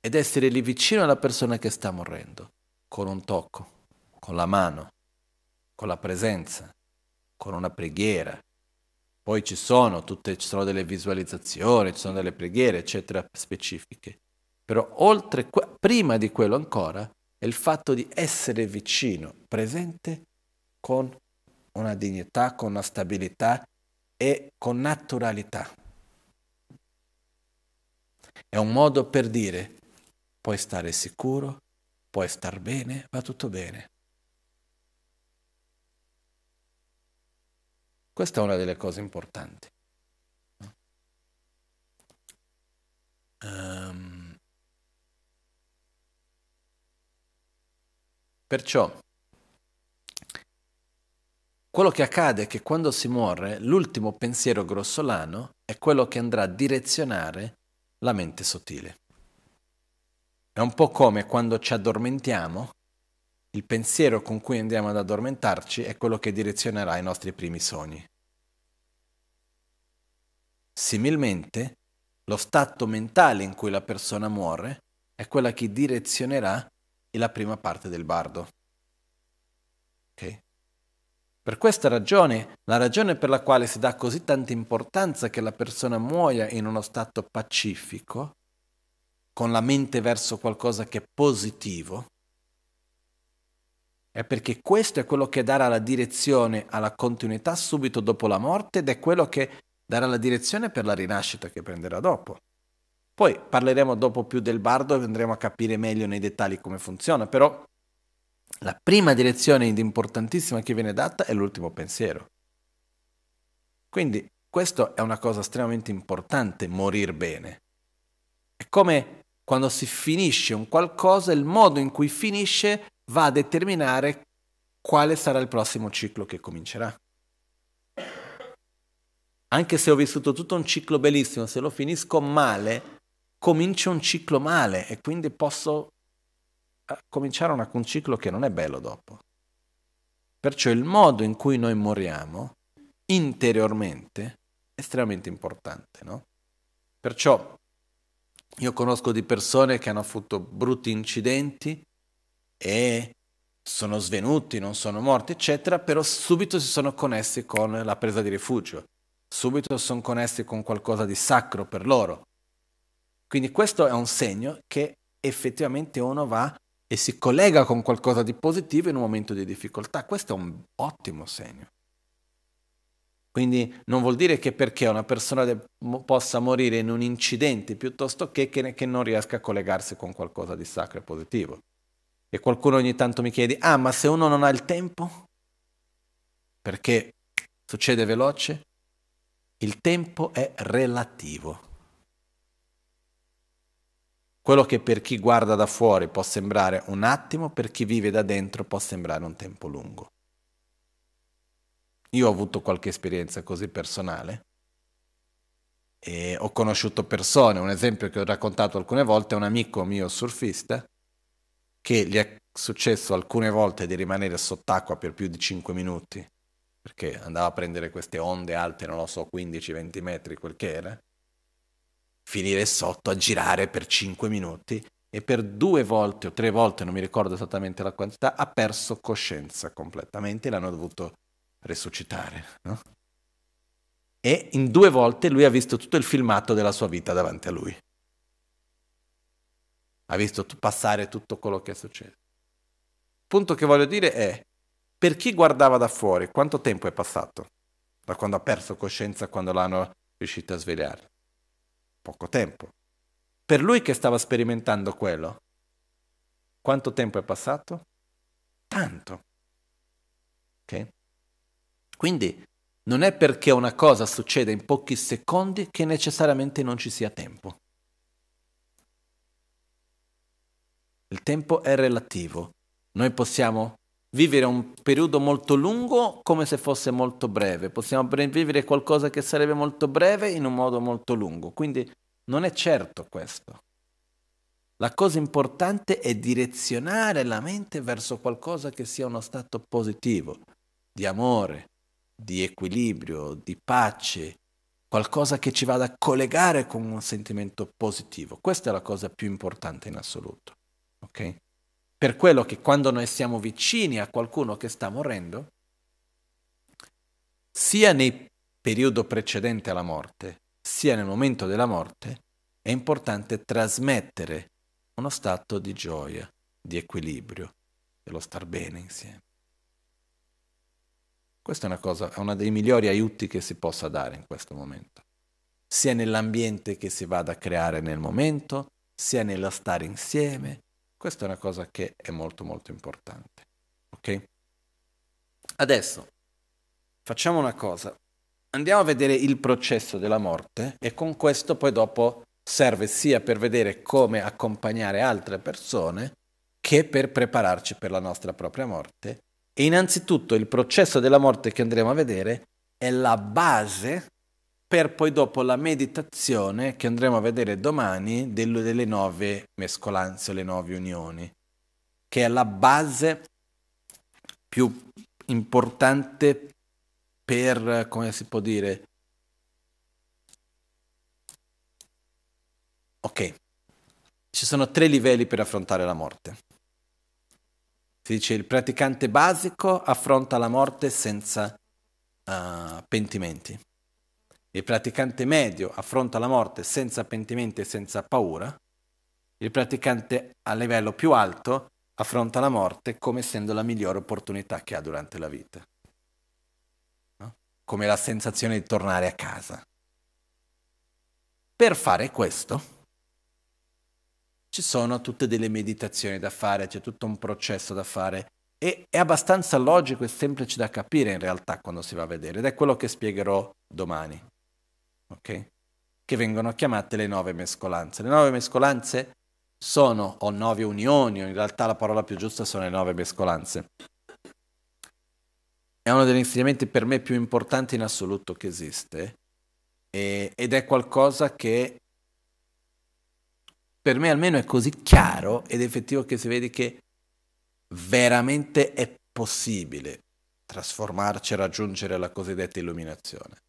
ed essere lì vicino alla persona che sta morendo, con un tocco, con la mano, con la presenza, con una preghiera. Poi ci sono, tutte, ci sono delle visualizzazioni, ci sono delle preghiere, eccetera, specifiche. Però oltre, prima di quello ancora, è il fatto di essere vicino, presente con una dignità, con una stabilità e con naturalità. È un modo per dire puoi stare sicuro, puoi star bene, va tutto bene. Questa è una delle cose importanti. Um, perciò quello che accade è che quando si muore, l'ultimo pensiero grossolano è quello che andrà a direzionare la mente sottile. È un po' come quando ci addormentiamo, il pensiero con cui andiamo ad addormentarci è quello che direzionerà i nostri primi sogni. Similmente, lo stato mentale in cui la persona muore è quella che direzionerà la prima parte del bardo. Okay? Per questa ragione, la ragione per la quale si dà così tanta importanza che la persona muoia in uno stato pacifico, con la mente verso qualcosa che è positivo, è perché questo è quello che darà la direzione alla continuità subito dopo la morte ed è quello che darà la direzione per la rinascita che prenderà dopo. Poi parleremo dopo più del bardo e andremo a capire meglio nei dettagli come funziona, però la prima direzione importantissima che viene data è l'ultimo pensiero. Quindi questa è una cosa estremamente importante, morire bene. È come quando si finisce un qualcosa, il modo in cui finisce va a determinare quale sarà il prossimo ciclo che comincerà. Anche se ho vissuto tutto un ciclo bellissimo, se lo finisco male, comincio un ciclo male e quindi posso cominciare un ciclo che non è bello dopo. Perciò il modo in cui noi moriamo interiormente è estremamente importante, no? Perciò io conosco di persone che hanno avuto brutti incidenti e sono svenuti, non sono morti, eccetera, però subito si sono connessi con la presa di rifugio, subito sono connessi con qualcosa di sacro per loro. Quindi questo è un segno che effettivamente uno va e si collega con qualcosa di positivo in un momento di difficoltà. Questo è un ottimo segno. Quindi non vuol dire che perché una persona de- possa morire in un incidente piuttosto che, che, che non riesca a collegarsi con qualcosa di sacro e positivo. E qualcuno ogni tanto mi chiede, ah ma se uno non ha il tempo? Perché succede veloce? Il tempo è relativo. Quello che per chi guarda da fuori può sembrare un attimo, per chi vive da dentro può sembrare un tempo lungo. Io ho avuto qualche esperienza così personale e ho conosciuto persone, un esempio che ho raccontato alcune volte, è un amico mio surfista che gli è successo alcune volte di rimanere sott'acqua per più di 5 minuti perché andava a prendere queste onde alte, non lo so, 15-20 metri, quel che era, finire sotto a girare per 5 minuti e per due volte o tre volte, non mi ricordo esattamente la quantità, ha perso coscienza completamente e l'hanno dovuto resuscitare. No? E in due volte lui ha visto tutto il filmato della sua vita davanti a lui. Ha visto passare tutto quello che è successo. Il punto che voglio dire è, per chi guardava da fuori, quanto tempo è passato da quando ha perso coscienza quando l'hanno riuscito a svegliare? poco tempo. Per lui che stava sperimentando quello, quanto tempo è passato? Tanto. Okay? Quindi non è perché una cosa succede in pochi secondi che necessariamente non ci sia tempo. Il tempo è relativo. Noi possiamo vivere un periodo molto lungo come se fosse molto breve, possiamo vivere qualcosa che sarebbe molto breve in un modo molto lungo, quindi non è certo questo. La cosa importante è direzionare la mente verso qualcosa che sia uno stato positivo, di amore, di equilibrio, di pace, qualcosa che ci vada a collegare con un sentimento positivo. Questa è la cosa più importante in assoluto. Okay? Per quello che quando noi siamo vicini a qualcuno che sta morendo, sia nel periodo precedente alla morte, sia nel momento della morte, è importante trasmettere uno stato di gioia, di equilibrio, dello star bene insieme. Questa è una cosa, è uno dei migliori aiuti che si possa dare in questo momento, sia nell'ambiente che si vada a creare nel momento, sia nello stare insieme, questa è una cosa che è molto molto importante. Ok? Adesso facciamo una cosa. Andiamo a vedere il processo della morte e con questo poi dopo serve sia per vedere come accompagnare altre persone che per prepararci per la nostra propria morte. E innanzitutto il processo della morte che andremo a vedere è la base per poi dopo la meditazione che andremo a vedere domani delle nove mescolanze, le nove unioni, che è la base più importante per, come si può dire, ok, ci sono tre livelli per affrontare la morte. Si dice il praticante basico affronta la morte senza uh, pentimenti il praticante medio affronta la morte senza pentimenti e senza paura, il praticante a livello più alto affronta la morte come essendo la migliore opportunità che ha durante la vita, no? come la sensazione di tornare a casa. Per fare questo ci sono tutte delle meditazioni da fare, c'è tutto un processo da fare e è abbastanza logico e semplice da capire in realtà quando si va a vedere ed è quello che spiegherò domani okay? che vengono chiamate le nove mescolanze. Le nove mescolanze sono, o nove unioni, o in realtà la parola più giusta sono le nove mescolanze. È uno degli insegnamenti per me più importanti in assoluto che esiste e, ed è qualcosa che per me almeno è così chiaro ed effettivo che si vede che veramente è possibile trasformarci e raggiungere la cosiddetta illuminazione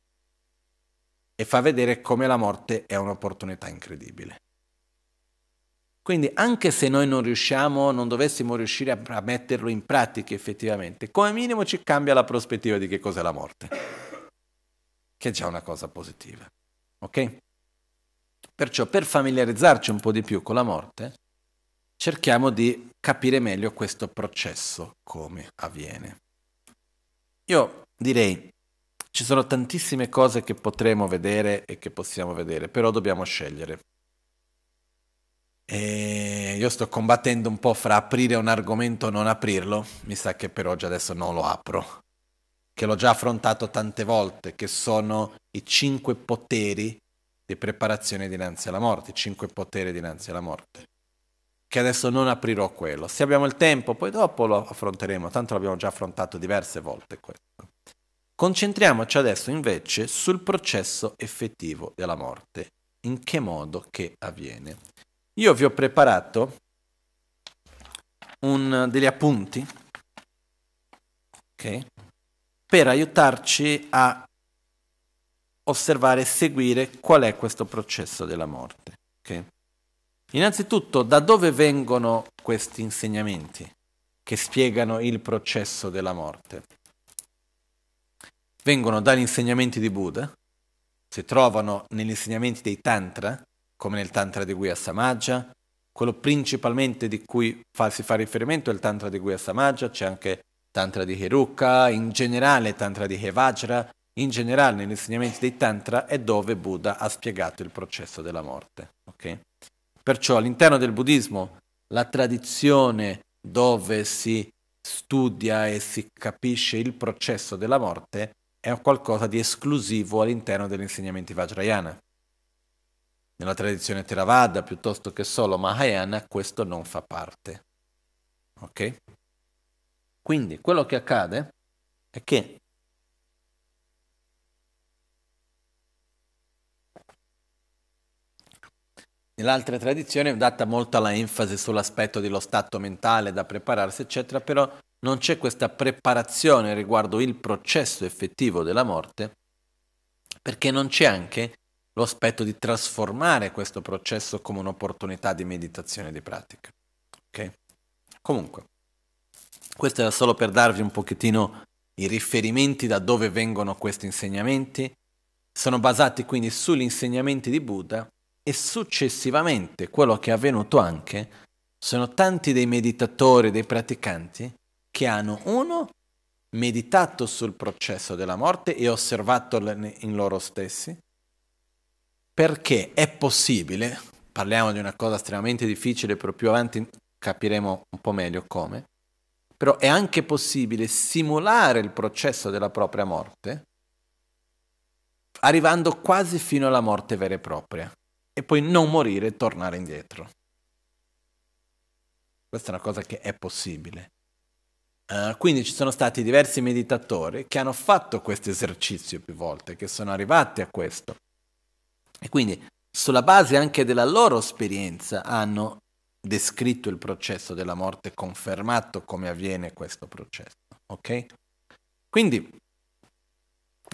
e fa vedere come la morte è un'opportunità incredibile. Quindi anche se noi non riusciamo, non dovessimo riuscire a, metterlo in pratica effettivamente, come minimo ci cambia la prospettiva di che cos'è la morte, che è già una cosa positiva. Ok? Perciò per familiarizzarci un po' di più con la morte, cerchiamo di capire meglio questo processo, come avviene. Io direi ci sono tantissime cose che potremo vedere e che possiamo vedere, però dobbiamo scegliere. E io sto combattendo un po' fra aprire un argomento o non aprirlo, mi sa che per oggi adesso non lo apro, che l'ho già affrontato tante volte, che sono i cinque poteri di preparazione dinanzi alla morte, i cinque poteri dinanzi alla morte che adesso non aprirò quello. Se abbiamo il tempo, poi dopo lo affronteremo, tanto l'abbiamo già affrontato diverse volte questo. Concentriamoci adesso invece sul processo effettivo della morte, in che modo che avviene. Io vi ho preparato un, degli appunti okay, per aiutarci a osservare e seguire qual è questo processo della morte. Okay. Innanzitutto, da dove vengono questi insegnamenti che spiegano il processo della morte? vengono dagli insegnamenti di Buddha, si trovano negli insegnamenti dei Tantra, come nel Tantra di Guya Samaja, quello principalmente di cui fa, si fa riferimento è il Tantra di Guya Samaja, c'è anche Tantra di Heruka, in generale Tantra di Hevajra, in generale negli insegnamenti dei Tantra è dove Buddha ha spiegato il processo della morte. Okay? Perciò all'interno del buddismo la tradizione dove si studia e si capisce il processo della morte è qualcosa di esclusivo all'interno degli insegnamenti Vajrayana. Nella tradizione Theravada piuttosto che solo Mahayana questo non fa parte. Ok? Quindi quello che accade è che Nell'altra tradizione è data molta la enfasi sull'aspetto dello stato mentale da prepararsi, eccetera, però non c'è questa preparazione riguardo il processo effettivo della morte, perché non c'è anche l'aspetto di trasformare questo processo come un'opportunità di meditazione e di pratica. Okay? Comunque, questo era solo per darvi un pochettino i riferimenti da dove vengono questi insegnamenti. Sono basati quindi sugli insegnamenti di Buddha e successivamente quello che è avvenuto anche sono tanti dei meditatori, dei praticanti che hanno uno meditato sul processo della morte e osservato in loro stessi, perché è possibile, parliamo di una cosa estremamente difficile, però più avanti capiremo un po' meglio come, però è anche possibile simulare il processo della propria morte, arrivando quasi fino alla morte vera e propria, e poi non morire e tornare indietro. Questa è una cosa che è possibile. Eh, quindi ci sono stati diversi meditatori che hanno fatto questo esercizio più volte, che sono arrivati a questo. E quindi sulla base anche della loro esperienza hanno descritto il processo della morte, confermato come avviene questo processo. Ok? Quindi,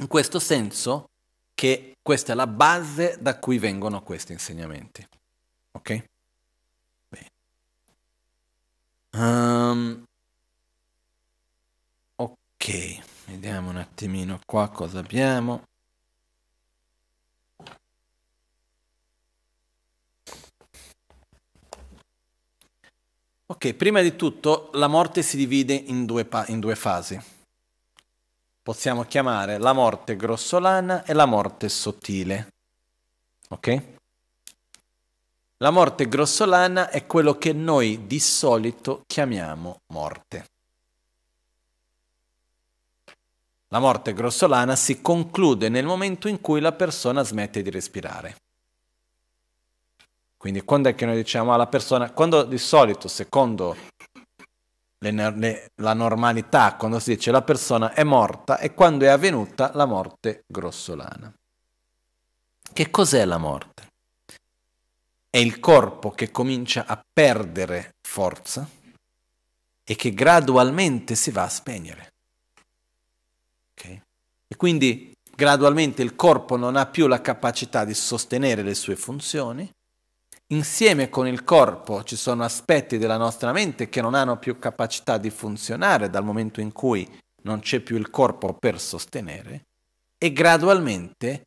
in questo senso, che questa è la base da cui vengono questi insegnamenti. Ok? Bene. Um, Ok, vediamo un attimino qua cosa abbiamo. Ok, prima di tutto la morte si divide in due, pa- in due fasi. Possiamo chiamare la morte grossolana e la morte sottile. Ok? La morte grossolana è quello che noi di solito chiamiamo morte. La morte grossolana si conclude nel momento in cui la persona smette di respirare. Quindi quando è che noi diciamo alla persona, quando di solito secondo le, le, la normalità, quando si dice la persona è morta è quando è avvenuta la morte grossolana. Che cos'è la morte? È il corpo che comincia a perdere forza e che gradualmente si va a spegnere quindi gradualmente il corpo non ha più la capacità di sostenere le sue funzioni, insieme con il corpo ci sono aspetti della nostra mente che non hanno più capacità di funzionare dal momento in cui non c'è più il corpo per sostenere e gradualmente,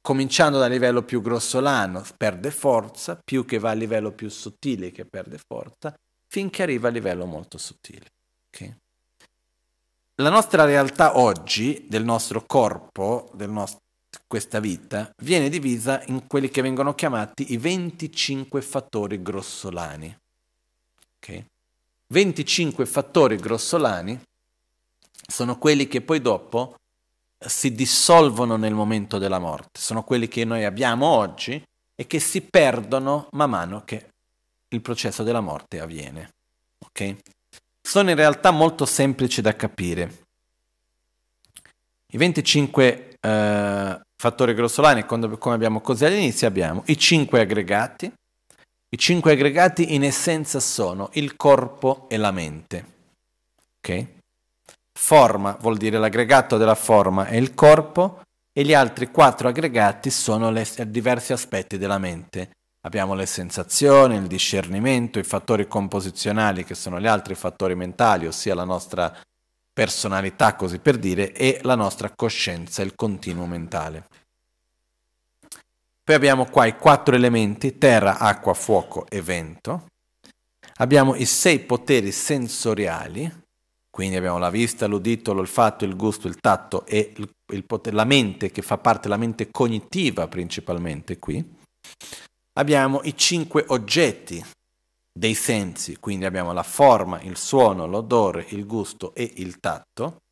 cominciando dal livello più grossolano, perde forza, più che va a livello più sottile che perde forza, finché arriva a livello molto sottile. Okay? la nostra realtà oggi, del nostro corpo, del nostro, questa vita, viene divisa in quelli che vengono chiamati i 25 fattori grossolani. Okay? 25 fattori grossolani sono quelli che poi dopo si dissolvono nel momento della morte, sono quelli che noi abbiamo oggi e che si perdono man mano che il processo della morte avviene. Okay? sono in realtà molto semplici da capire. I 25 eh, fattori grossolani, come abbiamo così all'inizio, abbiamo i 5 aggregati. I 5 aggregati in essenza sono il corpo e la mente. Ok? Forma vuol dire l'aggregato della forma è il corpo e gli altri 4 aggregati sono i diversi aspetti della mente Abbiamo le sensazioni, il discernimento, i fattori composizionali che sono gli altri fattori mentali, ossia la nostra personalità, così per dire, e la nostra coscienza, il continuo mentale. Poi abbiamo qua i quattro elementi, terra, acqua, fuoco e vento. Abbiamo i sei poteri sensoriali, quindi abbiamo la vista, l'udito, l'olfatto, il gusto, il tatto e il, il la mente che fa parte, la mente cognitiva principalmente qui abbiamo i cinque oggetti dei sensi, quindi abbiamo la forma, il suono, l'odore, il gusto e il tatto,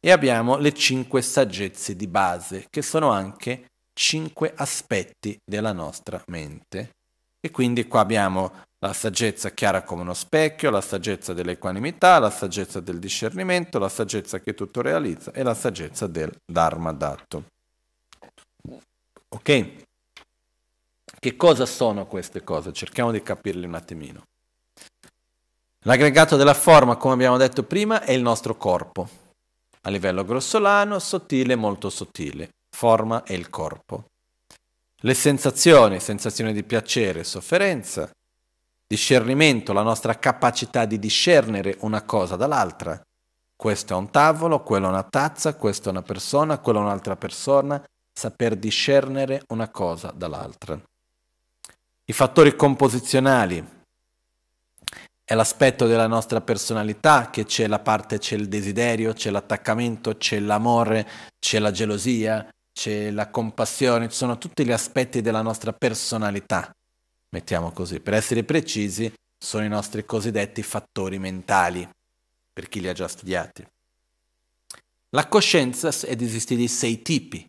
e abbiamo le cinque saggezze di base, che sono anche cinque aspetti della nostra mente. E quindi qua abbiamo la saggezza chiara come uno specchio, la saggezza dell'equanimità, la saggezza del discernimento, la saggezza che tutto realizza e la saggezza del Dharma dato. Ok? Che cosa sono queste cose? Cerchiamo di capirle un attimino. L'aggregato della forma, come abbiamo detto prima, è il nostro corpo. A livello grossolano, sottile, molto sottile. Forma è il corpo. Le sensazioni, sensazioni di piacere, sofferenza. Discernimento, la nostra capacità di discernere una cosa dall'altra. Questo è un tavolo, quello è una tazza, questa è una persona, quella è un'altra persona. Saper discernere una cosa dall'altra. I fattori composizionali è l'aspetto della nostra personalità, che c'è la parte, c'è il desiderio, c'è l'attaccamento, c'è l'amore, c'è la gelosia, c'è la compassione, ci sono tutti gli aspetti della nostra personalità, mettiamo così. Per essere precisi, sono i nostri cosiddetti fattori mentali, per chi li ha già studiati. La coscienza è esiste di sei tipi,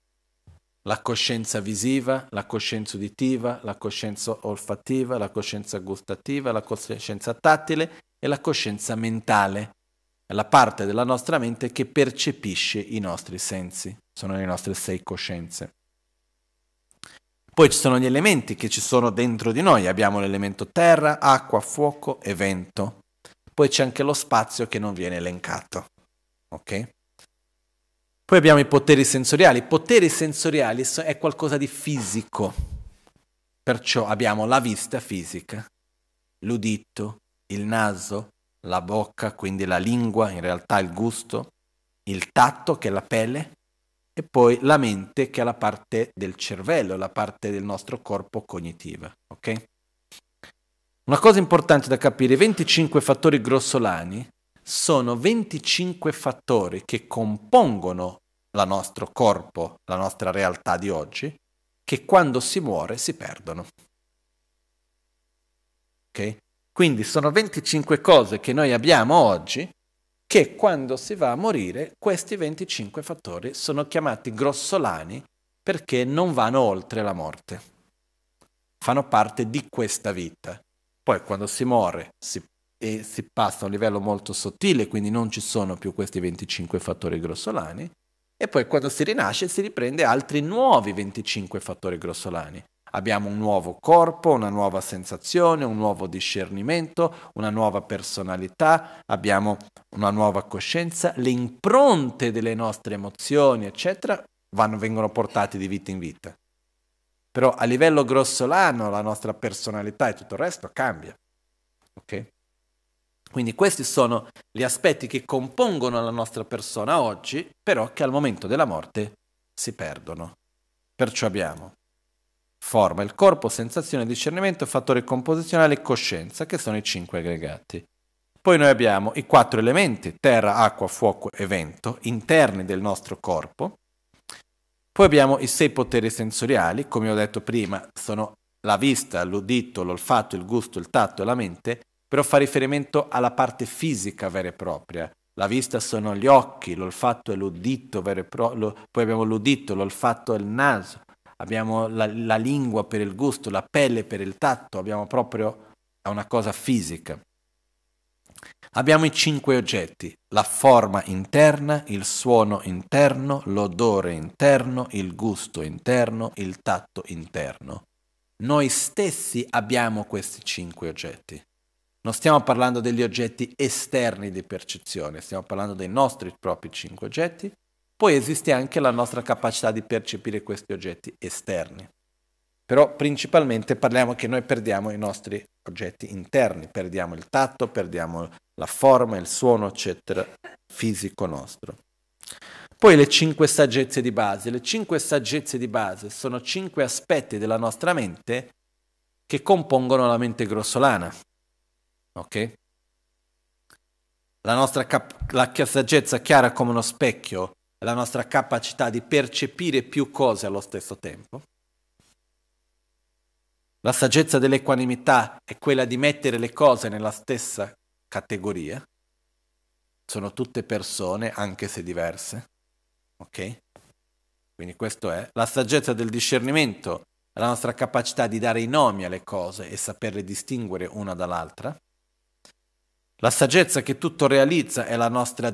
la coscienza visiva, la coscienza uditiva, la coscienza olfattiva, la coscienza gustativa, la coscienza tattile e la coscienza mentale, È la parte della nostra mente che percepisce i nostri sensi, sono le nostre sei coscienze. Poi ci sono gli elementi che ci sono dentro di noi, abbiamo l'elemento terra, acqua, fuoco e vento. Poi c'è anche lo spazio che non viene elencato. Ok? Poi abbiamo i poteri sensoriali. I poteri sensoriali è qualcosa di fisico. Perciò abbiamo la vista fisica, l'udito, il naso, la bocca, quindi la lingua, in realtà il gusto, il tatto che è la pelle e poi la mente che è la parte del cervello, la parte del nostro corpo cognitiva, ok? Una cosa importante da capire, i 25 fattori grossolani sono 25 fattori che compongono il nostro corpo, la nostra realtà di oggi, che quando si muore si perdono. Okay? Quindi sono 25 cose che noi abbiamo oggi che quando si va a morire questi 25 fattori sono chiamati grossolani perché non vanno oltre la morte. Fanno parte di questa vita. Poi quando si muore si e si passa a un livello molto sottile, quindi non ci sono più questi 25 fattori grossolani, e poi quando si rinasce si riprende altri nuovi 25 fattori grossolani. Abbiamo un nuovo corpo, una nuova sensazione, un nuovo discernimento, una nuova personalità, abbiamo una nuova coscienza, le impronte delle nostre emozioni, eccetera, vanno, vengono portate di vita in vita. Però a livello grossolano la nostra personalità e tutto il resto cambia. Okay? Quindi questi sono gli aspetti che compongono la nostra persona oggi, però che al momento della morte si perdono. Perciò abbiamo forma, il corpo, sensazione, discernimento, fattore composizionale e coscienza, che sono i cinque aggregati. Poi noi abbiamo i quattro elementi, terra, acqua, fuoco e vento, interni del nostro corpo. Poi abbiamo i sei poteri sensoriali, come ho detto prima, sono la vista, l'udito, l'olfatto, il gusto, il tatto e la mente, però fa riferimento alla parte fisica vera e propria. La vista sono gli occhi, l'olfatto è l'udito vero e proprio, poi abbiamo l'udito, l'olfatto è il naso, abbiamo la, la lingua per il gusto, la pelle per il tatto, abbiamo proprio una cosa fisica. Abbiamo i cinque oggetti, la forma interna, il suono interno, l'odore interno, il gusto interno, il tatto interno. Noi stessi abbiamo questi cinque oggetti. Non stiamo parlando degli oggetti esterni di percezione, stiamo parlando dei nostri propri cinque oggetti. Poi esiste anche la nostra capacità di percepire questi oggetti esterni. Però principalmente parliamo che noi perdiamo i nostri oggetti interni, perdiamo il tatto, perdiamo la forma, il suono, eccetera, fisico nostro. Poi le cinque saggezze di base. Le cinque saggezze di base sono cinque aspetti della nostra mente che compongono la mente grossolana. Ok? La nostra cap- la saggezza chiara come uno specchio è la nostra capacità di percepire più cose allo stesso tempo. La saggezza dell'equanimità è quella di mettere le cose nella stessa categoria. Sono tutte persone, anche se diverse. Ok? Quindi questo è. La saggezza del discernimento è la nostra capacità di dare i nomi alle cose e saperle distinguere una dall'altra. La saggezza che tutto realizza è la nostra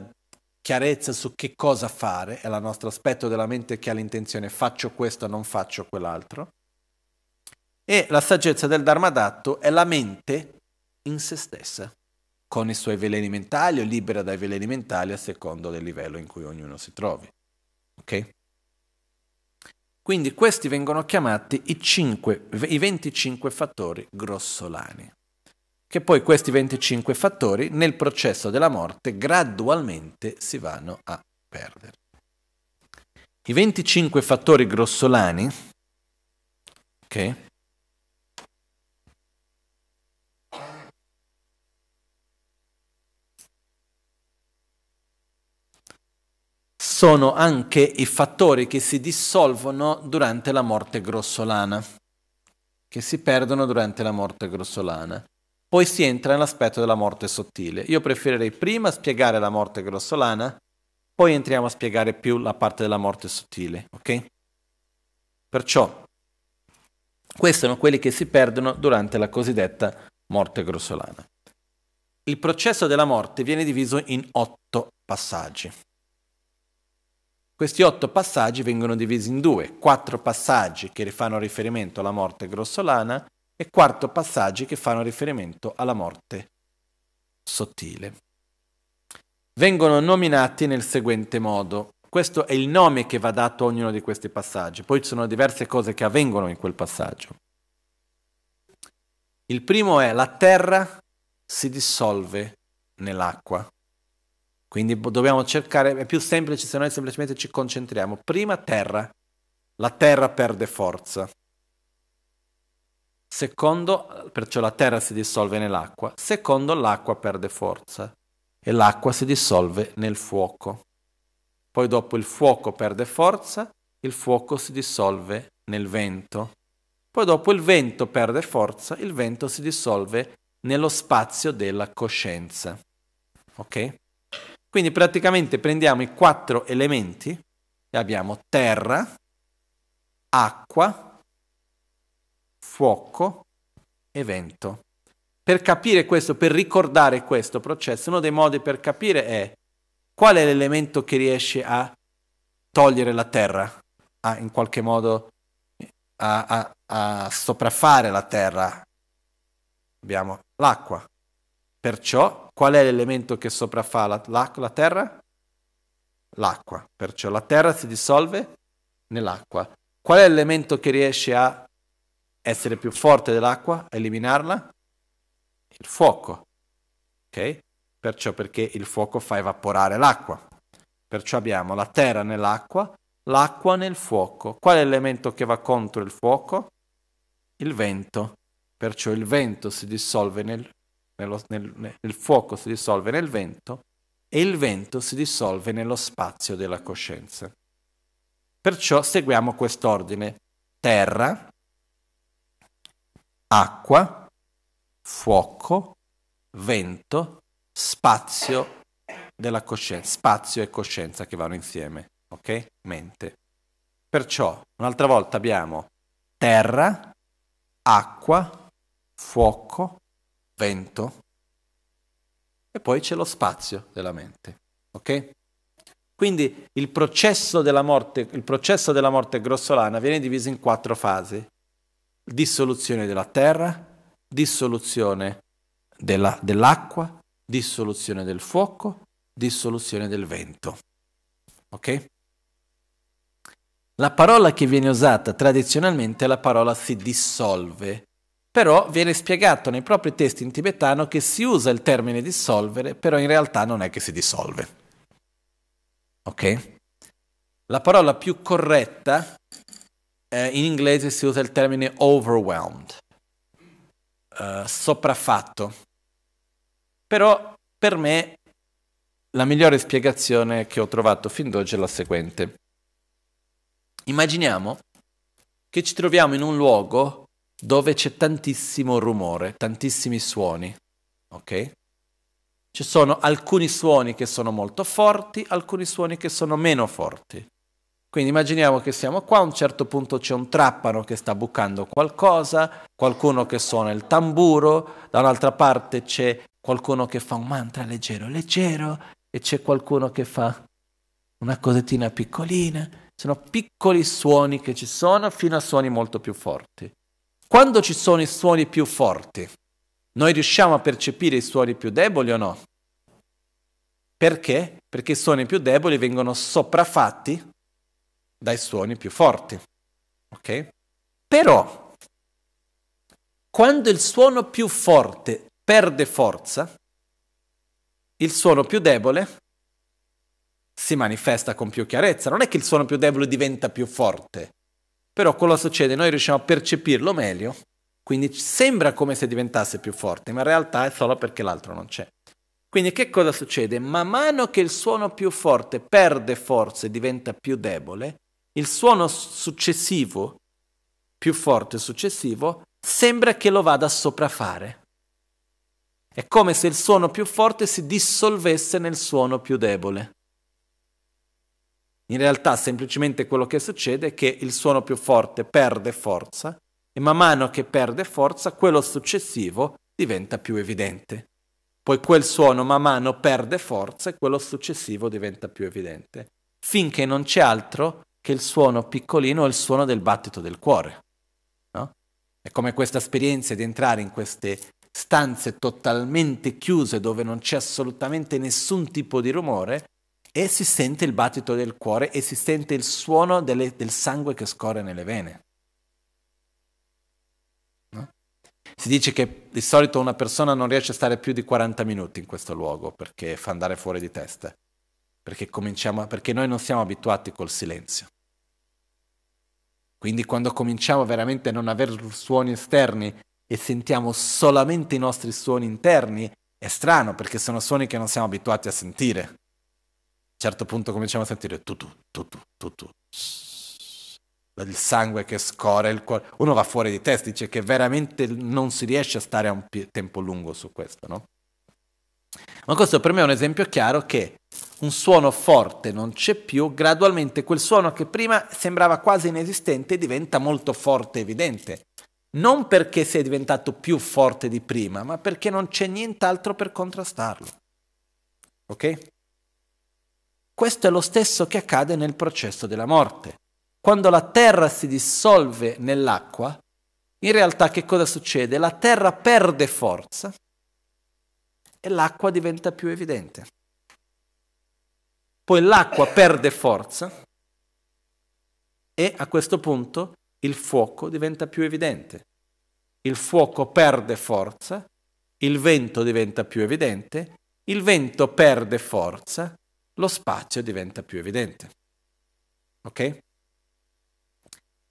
chiarezza su che cosa fare, è il nostro aspetto della mente che ha l'intenzione faccio questo, non faccio quell'altro. E la saggezza del Dharma Dharmadatto è la mente in se stessa, con i suoi veleni mentali o libera dai veleni mentali a secondo del livello in cui ognuno si trovi. Ok? Quindi questi vengono chiamati i, 5, i 25 fattori grossolani che poi questi 25 fattori nel processo della morte gradualmente si vanno a perdere. I 25 fattori grossolani, ok? sono anche i fattori che si dissolvono durante la morte grossolana, che si perdono durante la morte grossolana. Poi si entra nell'aspetto della morte sottile. Io preferirei prima spiegare la morte grossolana, poi entriamo a spiegare più la parte della morte sottile, ok? Perciò questi sono quelli che si perdono durante la cosiddetta morte grossolana. Il processo della morte viene diviso in otto passaggi. Questi otto passaggi vengono divisi in due, quattro passaggi che fanno riferimento alla morte grossolana e quarto passaggi che fanno riferimento alla morte sottile. Vengono nominati nel seguente modo. Questo è il nome che va dato a ognuno di questi passaggi, poi ci sono diverse cose che avvengono in quel passaggio. Il primo è la terra si dissolve nell'acqua. Quindi dobbiamo cercare, è più semplice se noi semplicemente ci concentriamo. Prima terra, la terra perde forza, Secondo, perciò la terra si dissolve nell'acqua. Secondo, l'acqua perde forza e l'acqua si dissolve nel fuoco. Poi dopo il fuoco perde forza, il fuoco si dissolve nel vento. Poi dopo il vento perde forza, il vento si dissolve nello spazio della coscienza. Ok? Quindi praticamente prendiamo i quattro elementi e abbiamo terra, acqua, fuoco e vento. Per capire questo, per ricordare questo processo, uno dei modi per capire è qual è l'elemento che riesce a togliere la terra, a in qualche modo a, a, a sopraffare la terra. Abbiamo l'acqua. Perciò qual è l'elemento che sopraffa la, la, la terra? L'acqua. Perciò la terra si dissolve nell'acqua. Qual è l'elemento che riesce a essere più forte dell'acqua, eliminarla? Il fuoco. Ok? Perciò perché il fuoco fa evaporare l'acqua. Perciò abbiamo la terra nell'acqua, l'acqua nel fuoco. Qual è l'elemento che va contro il fuoco? Il vento. Perciò il vento si dissolve nel, nello, nel, nel fuoco si dissolve nel vento e il vento si dissolve nello spazio della coscienza. Perciò seguiamo quest'ordine. Terra, acqua, fuoco, vento, spazio della coscienza, spazio e coscienza che vanno insieme, ok? Mente. Perciò un'altra volta abbiamo terra, acqua, fuoco, vento e poi c'è lo spazio della mente, ok? Quindi il processo della morte, il processo della morte grossolana viene diviso in quattro fasi dissoluzione della terra, dissoluzione della, dell'acqua, dissoluzione del fuoco, dissoluzione del vento. Ok? La parola che viene usata tradizionalmente è la parola si dissolve, però viene spiegato nei propri testi in tibetano che si usa il termine dissolvere, però in realtà non è che si dissolve. Ok? La parola più corretta eh, in inglese si usa il termine overwhelmed, eh, sopraffatto. Però per me la migliore spiegazione che ho trovato fin d'oggi è la seguente. Immaginiamo che ci troviamo in un luogo dove c'è tantissimo rumore, tantissimi suoni, ok? Ci sono alcuni suoni che sono molto forti, alcuni suoni che sono meno forti. Quindi immaginiamo che siamo qua, a un certo punto c'è un trappano che sta bucando qualcosa, qualcuno che suona il tamburo, da un'altra parte c'è qualcuno che fa un mantra leggero, leggero, e c'è qualcuno che fa una cosettina piccolina. Sono piccoli suoni che ci sono fino a suoni molto più forti. Quando ci sono i suoni più forti, noi riusciamo a percepire i suoni più deboli o no? Perché? Perché i suoni più deboli vengono sopraffatti dai suoni più forti. Ok? Però, quando il suono più forte perde forza, il suono più debole si manifesta con più chiarezza. Non è che il suono più debole diventa più forte, però cosa succede, noi riusciamo a percepirlo meglio, quindi sembra come se diventasse più forte, ma in realtà è solo perché l'altro non c'è. Quindi che cosa succede? Man mano che il suono più forte perde forza e diventa più debole, il suono successivo, più forte successivo, sembra che lo vada a sopraffare. È come se il suono più forte si dissolvesse nel suono più debole. In realtà semplicemente quello che succede è che il suono più forte perde forza e man mano che perde forza quello successivo diventa più evidente. Poi quel suono man mano perde forza e quello successivo diventa più evidente, finché non c'è altro che il suono piccolino è il suono del battito del cuore. No? È come questa esperienza di entrare in queste stanze totalmente chiuse dove non c'è assolutamente nessun tipo di rumore e si sente il battito del cuore e si sente il suono delle, del sangue che scorre nelle vene. No? Si dice che di solito una persona non riesce a stare più di 40 minuti in questo luogo perché fa andare fuori di testa, perché, perché noi non siamo abituati col silenzio. Quindi quando cominciamo veramente a non avere suoni esterni e sentiamo solamente i nostri suoni interni, è strano perché sono suoni che non siamo abituati a sentire. A un certo punto cominciamo a sentire tutu, tutu, tutu, il sangue che scorre, il cuore. Uno va fuori di testa, dice che veramente non si riesce a stare a un tempo lungo su questo, no? Ma questo per me è un esempio chiaro che un suono forte non c'è più, gradualmente quel suono che prima sembrava quasi inesistente diventa molto forte e evidente. Non perché sia diventato più forte di prima, ma perché non c'è nient'altro per contrastarlo. Ok? Questo è lo stesso che accade nel processo della morte. Quando la terra si dissolve nell'acqua, in realtà che cosa succede? La terra perde forza e l'acqua diventa più evidente poi l'acqua perde forza e a questo punto il fuoco diventa più evidente. Il fuoco perde forza, il vento diventa più evidente, il vento perde forza, lo spazio diventa più evidente. Ok?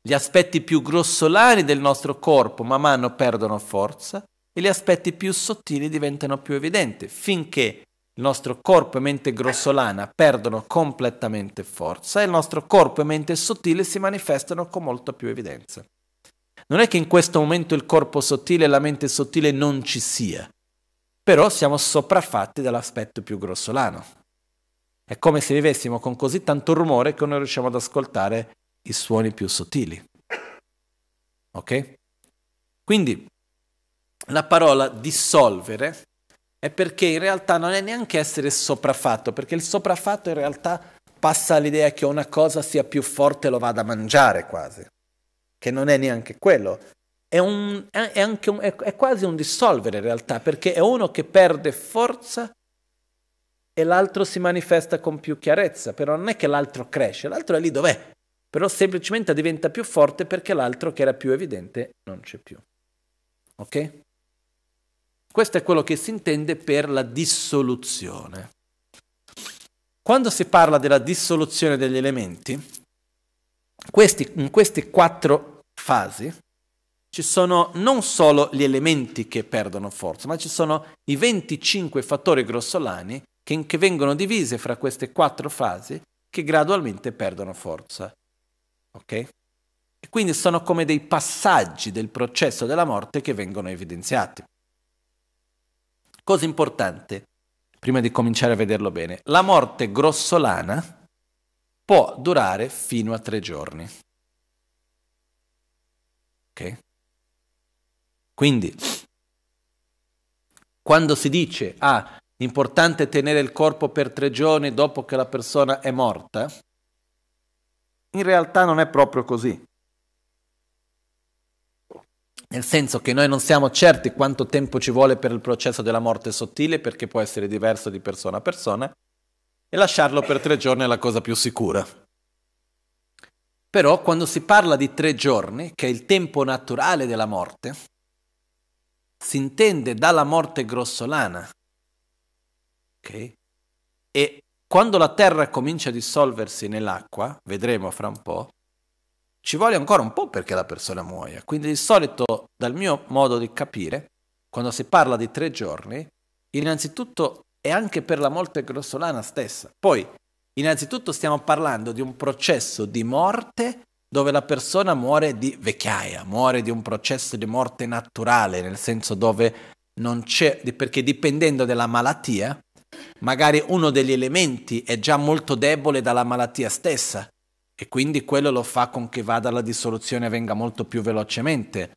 Gli aspetti più grossolani del nostro corpo man mano perdono forza e gli aspetti più sottili diventano più evidenti, finché il nostro corpo e mente grossolana perdono completamente forza e il nostro corpo e mente sottile si manifestano con molta più evidenza. Non è che in questo momento il corpo sottile e la mente sottile non ci sia, però siamo sopraffatti dall'aspetto più grossolano. È come se vivessimo con così tanto rumore che non riusciamo ad ascoltare i suoni più sottili. Ok? Quindi la parola dissolvere è perché in realtà non è neanche essere sopraffatto, perché il sopraffatto in realtà passa all'idea che una cosa sia più forte e lo vada a mangiare quasi, che non è neanche quello. È, un, è, un, è, quasi un dissolvere in realtà, perché è uno che perde forza e l'altro si manifesta con più chiarezza, però non è che l'altro cresce, l'altro è lì dov'è, però semplicemente diventa più forte perché l'altro che era più evidente non c'è più. Ok? Questo è quello che si intende per la dissoluzione. Quando si parla della dissoluzione degli elementi, questi, in queste quattro fasi ci sono non solo gli elementi che perdono forza, ma ci sono i 25 fattori grossolani che, che vengono divisi fra queste quattro fasi che gradualmente perdono forza. Okay? E quindi sono come dei passaggi del processo della morte che vengono evidenziati. Cosa importante, prima di cominciare a vederlo bene, la morte grossolana può durare fino a tre giorni. Ok? Quindi, quando si dice, ah, importante tenere il corpo per tre giorni dopo che la persona è morta, in realtà non è proprio così nel senso che noi non siamo certi quanto tempo ci vuole per il processo della morte sottile, perché può essere diverso di persona a persona, e lasciarlo per tre giorni è la cosa più sicura. Però quando si parla di tre giorni, che è il tempo naturale della morte, si intende dalla morte grossolana. Okay? E quando la Terra comincia a dissolversi nell'acqua, vedremo fra un po', ci vuole ancora un po' perché la persona muoia, quindi di solito, dal mio modo di capire, quando si parla di tre giorni, innanzitutto è anche per la morte grossolana stessa. Poi, innanzitutto stiamo parlando di un processo di morte dove la persona muore di vecchiaia, muore di un processo di morte naturale, nel senso dove non c'è, perché dipendendo dalla malattia, magari uno degli elementi è già molto debole dalla malattia stessa e quindi quello lo fa con che vada la dissoluzione venga molto più velocemente.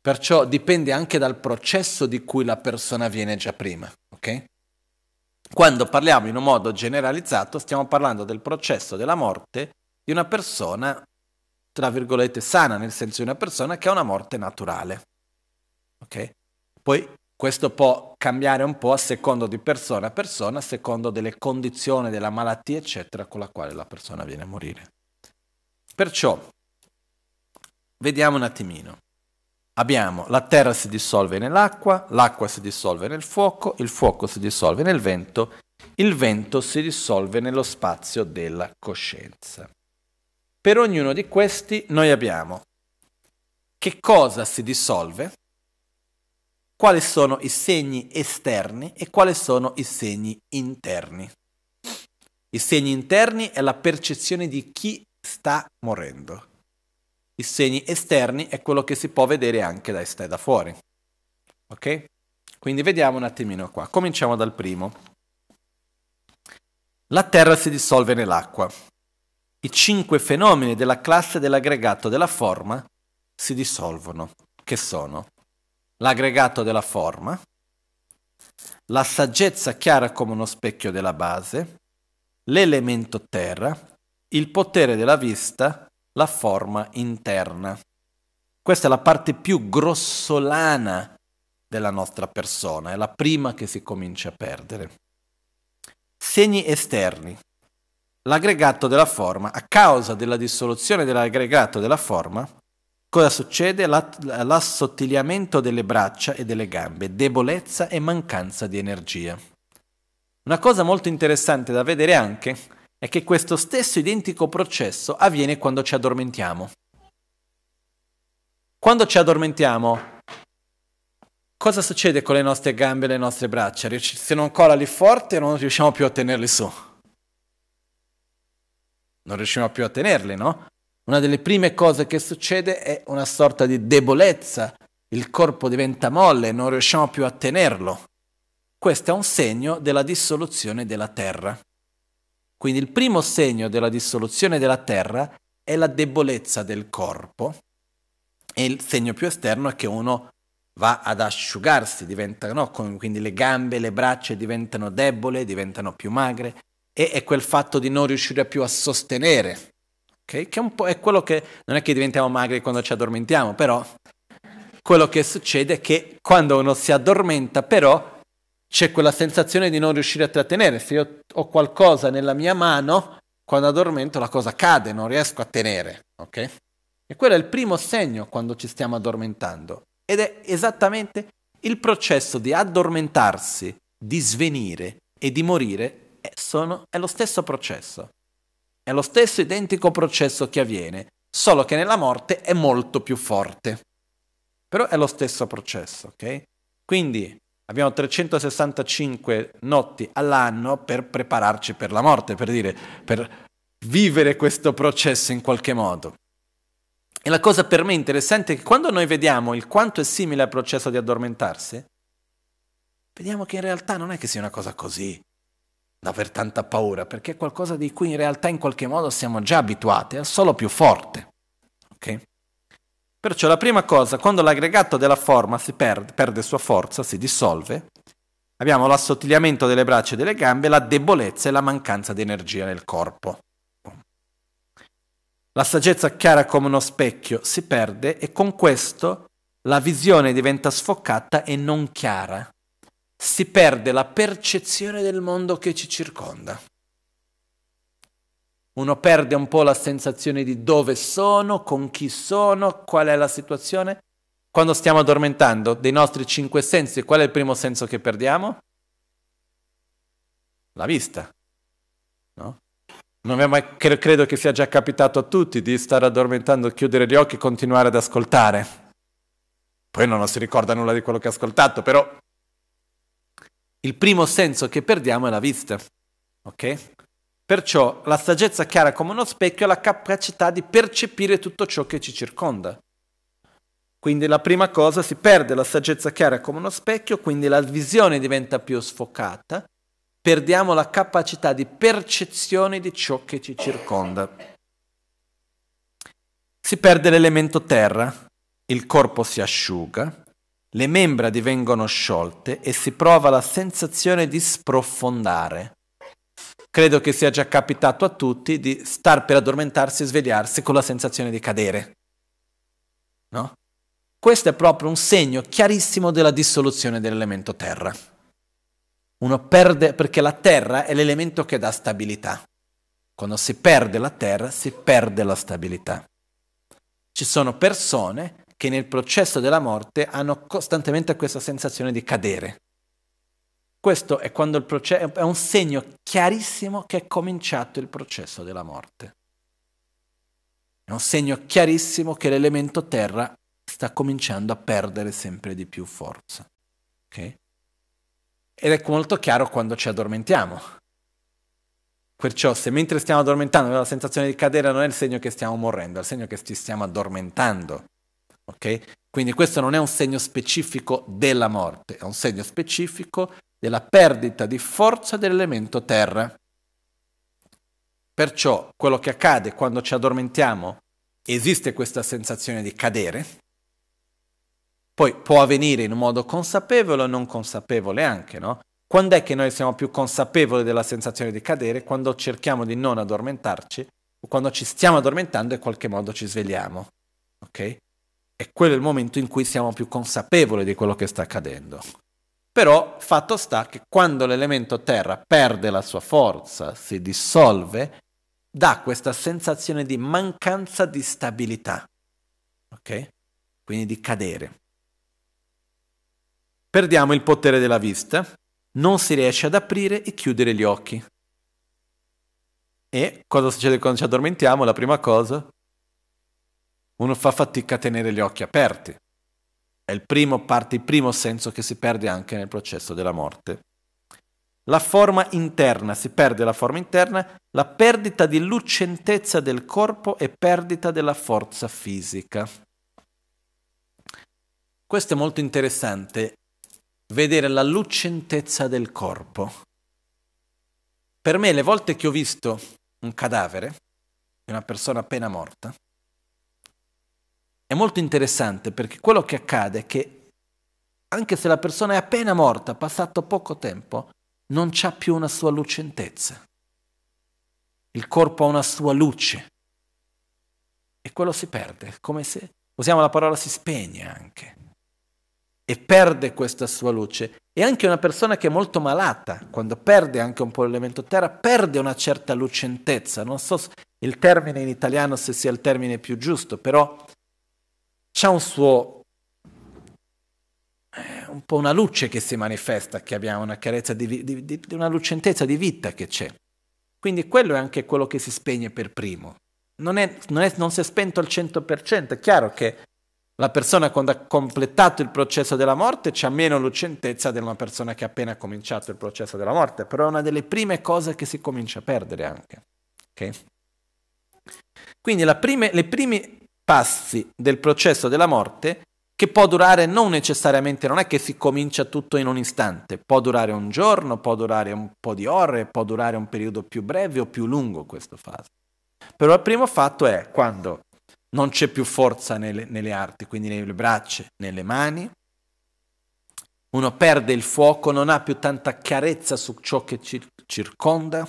Perciò dipende anche dal processo di cui la persona viene già prima, ok? Quando parliamo in un modo generalizzato stiamo parlando del processo della morte di una persona, tra virgolette, sana, nel senso di una persona che ha una morte naturale. Ok? Poi questo può cambiare un po' a secondo di persona a persona, a secondo delle condizioni della malattia, eccetera, con la quale la persona viene a morire. Perciò, vediamo un attimino. Abbiamo la terra si dissolve nell'acqua, l'acqua si dissolve nel fuoco, il fuoco si dissolve nel vento, il vento si dissolve nello spazio della coscienza. Per ognuno di questi noi abbiamo che cosa si dissolve, quali sono i segni esterni e quali sono i segni interni. I segni interni è la percezione di chi sta morendo. I segni esterni è quello che si può vedere anche da, est- da fuori. Ok? Quindi vediamo un attimino qua. Cominciamo dal primo. La Terra si dissolve nell'acqua. I cinque fenomeni della classe dell'aggregato della forma si dissolvono, che sono l'aggregato della forma, la saggezza chiara come uno specchio della base, l'elemento terra, il potere della vista, la forma interna. Questa è la parte più grossolana della nostra persona, è la prima che si comincia a perdere. Segni esterni. L'aggregato della forma, a causa della dissoluzione dell'aggregato della forma, Cosa succede? L'assottigliamento delle braccia e delle gambe, debolezza e mancanza di energia. Una cosa molto interessante da vedere anche è che questo stesso identico processo avviene quando ci addormentiamo. Quando ci addormentiamo, cosa succede con le nostre gambe e le nostre braccia? Se non lì forte non riusciamo più a tenerle su. Non riusciamo più a tenerle, no? una delle prime cose che succede è una sorta di debolezza, il corpo diventa molle, non riusciamo più a tenerlo. Questo è un segno della dissoluzione della terra. Quindi il primo segno della dissoluzione della terra è la debolezza del corpo e il segno più esterno è che uno va ad asciugarsi, diventano, quindi le gambe, le braccia diventano debole, diventano più magre e è quel fatto di non riuscire più a sostenere okay? che è un po' quello che non è che diventiamo magri quando ci addormentiamo, però quello che succede è che quando uno si addormenta, però c'è quella sensazione di non riuscire a trattenere. Se io ho qualcosa nella mia mano, quando addormento la cosa cade, non riesco a tenere, okay? E quello è il primo segno quando ci stiamo addormentando. Ed è esattamente il processo di addormentarsi, di svenire e di morire sono, è lo stesso processo. È lo stesso identico processo che avviene, solo che nella morte è molto più forte. Però è lo stesso processo, ok? Quindi abbiamo 365 notti all'anno per prepararci per la morte, per dire, per vivere questo processo in qualche modo. E la cosa per me interessante è che quando noi vediamo il quanto è simile al processo di addormentarsi, vediamo che in realtà non è che sia una cosa così d'aver tanta paura, perché è qualcosa di cui in realtà in qualche modo siamo già abituati, è solo più forte. Okay? Perciò la prima cosa, quando l'aggregato della forma si perde, perde sua forza, si dissolve, abbiamo l'assottigliamento delle braccia e delle gambe, la debolezza e la mancanza di energia nel corpo. La saggezza chiara come uno specchio si perde e con questo la visione diventa sfocata e non chiara, si perde la percezione del mondo che ci circonda. Uno perde un po' la sensazione di dove sono, con chi sono, qual è la situazione. Quando stiamo addormentando, dei nostri cinque sensi, qual è il primo senso che perdiamo? La vista. No? Mai, credo che sia già capitato a tutti di stare addormentando, chiudere gli occhi e continuare ad ascoltare. Poi non si ricorda nulla di quello che ha ascoltato, però il primo senso che perdiamo è la vista. Ok? Perciò la saggezza chiara come uno specchio è la capacità di percepire tutto ciò che ci circonda. Quindi la prima cosa si perde la saggezza chiara come uno specchio, quindi la visione diventa più sfocata, perdiamo la capacità di percezione di ciò che ci circonda. Si perde l'elemento terra, il corpo si asciuga, le membra divengono sciolte e si prova la sensazione di sprofondare. Credo che sia già capitato a tutti di star per addormentarsi e svegliarsi con la sensazione di cadere. No? Questo è proprio un segno chiarissimo della dissoluzione dell'elemento terra. Uno perde perché la terra è l'elemento che dà stabilità. Quando si perde la terra si perde la stabilità. Ci sono persone che nel processo della morte hanno costantemente questa sensazione di cadere. Questo è, proce- è un segno chiarissimo che è cominciato il processo della morte. È un segno chiarissimo che l'elemento terra sta cominciando a perdere sempre di più forza. Okay? Ed è molto chiaro quando ci addormentiamo. Perciò se mentre stiamo addormentando la sensazione di cadere non è il segno che stiamo morendo, è il segno che ci stiamo addormentando. Okay? Quindi questo non è un segno specifico della morte, è un segno specifico della perdita di forza dell'elemento terra. Perciò quello che accade quando ci addormentiamo, esiste questa sensazione di cadere, poi può avvenire in un modo consapevole o non consapevole anche, no? Quando è che noi siamo più consapevoli della sensazione di cadere? Quando cerchiamo di non addormentarci o quando ci stiamo addormentando e in qualche modo ci svegliamo, ok? è quello il momento in cui siamo più consapevoli di quello che sta accadendo. Però fatto sta che quando l'elemento terra perde la sua forza, si dissolve, dà questa sensazione di mancanza di stabilità, ok? Quindi di cadere. Perdiamo il potere della vista, non si riesce ad aprire e chiudere gli occhi. E cosa succede quando ci addormentiamo? La prima cosa, uno fa fatica a tenere gli occhi aperti. È il primo, parte il primo senso che si perde anche nel processo della morte. La forma interna, si perde la forma interna, la perdita di lucentezza del corpo e perdita della forza fisica. Questo è molto interessante, vedere la lucentezza del corpo. Per me le volte che ho visto un cadavere, una persona appena morta, è molto interessante perché quello che accade è che anche se la persona è appena morta, passato poco tempo, non c'ha più una sua lucentezza. Il corpo ha una sua luce e quello si perde, come se, usiamo la parola si spegne anche, e perde questa sua luce. E anche una persona che è molto malata, quando perde anche un po' l'elemento terra, perde una certa lucentezza. Non so il termine in italiano se sia il termine più giusto, però c'è un suo eh, un po' una luce che si manifesta, che abbiamo una carezza di, di, di, una lucentezza di vita che c'è. Quindi quello è anche quello che si spegne per primo. Non, è, non, è, non si è spento al 100%, è chiaro che la persona quando ha completato il processo della morte ha meno lucentezza di una persona che ha appena cominciato il processo della morte, però è una delle prime cose che si comincia a perdere anche. Okay? Quindi prime, le prime passi del processo della morte che può durare non necessariamente, non è che si comincia tutto in un istante, può durare un giorno, può durare un po' di ore, può durare un periodo più breve o più lungo questa fase. Però il primo fatto è quando non c'è più forza nelle, nelle arti, quindi nelle braccia, nelle mani, uno perde il fuoco, non ha più tanta chiarezza su ciò che ci circonda,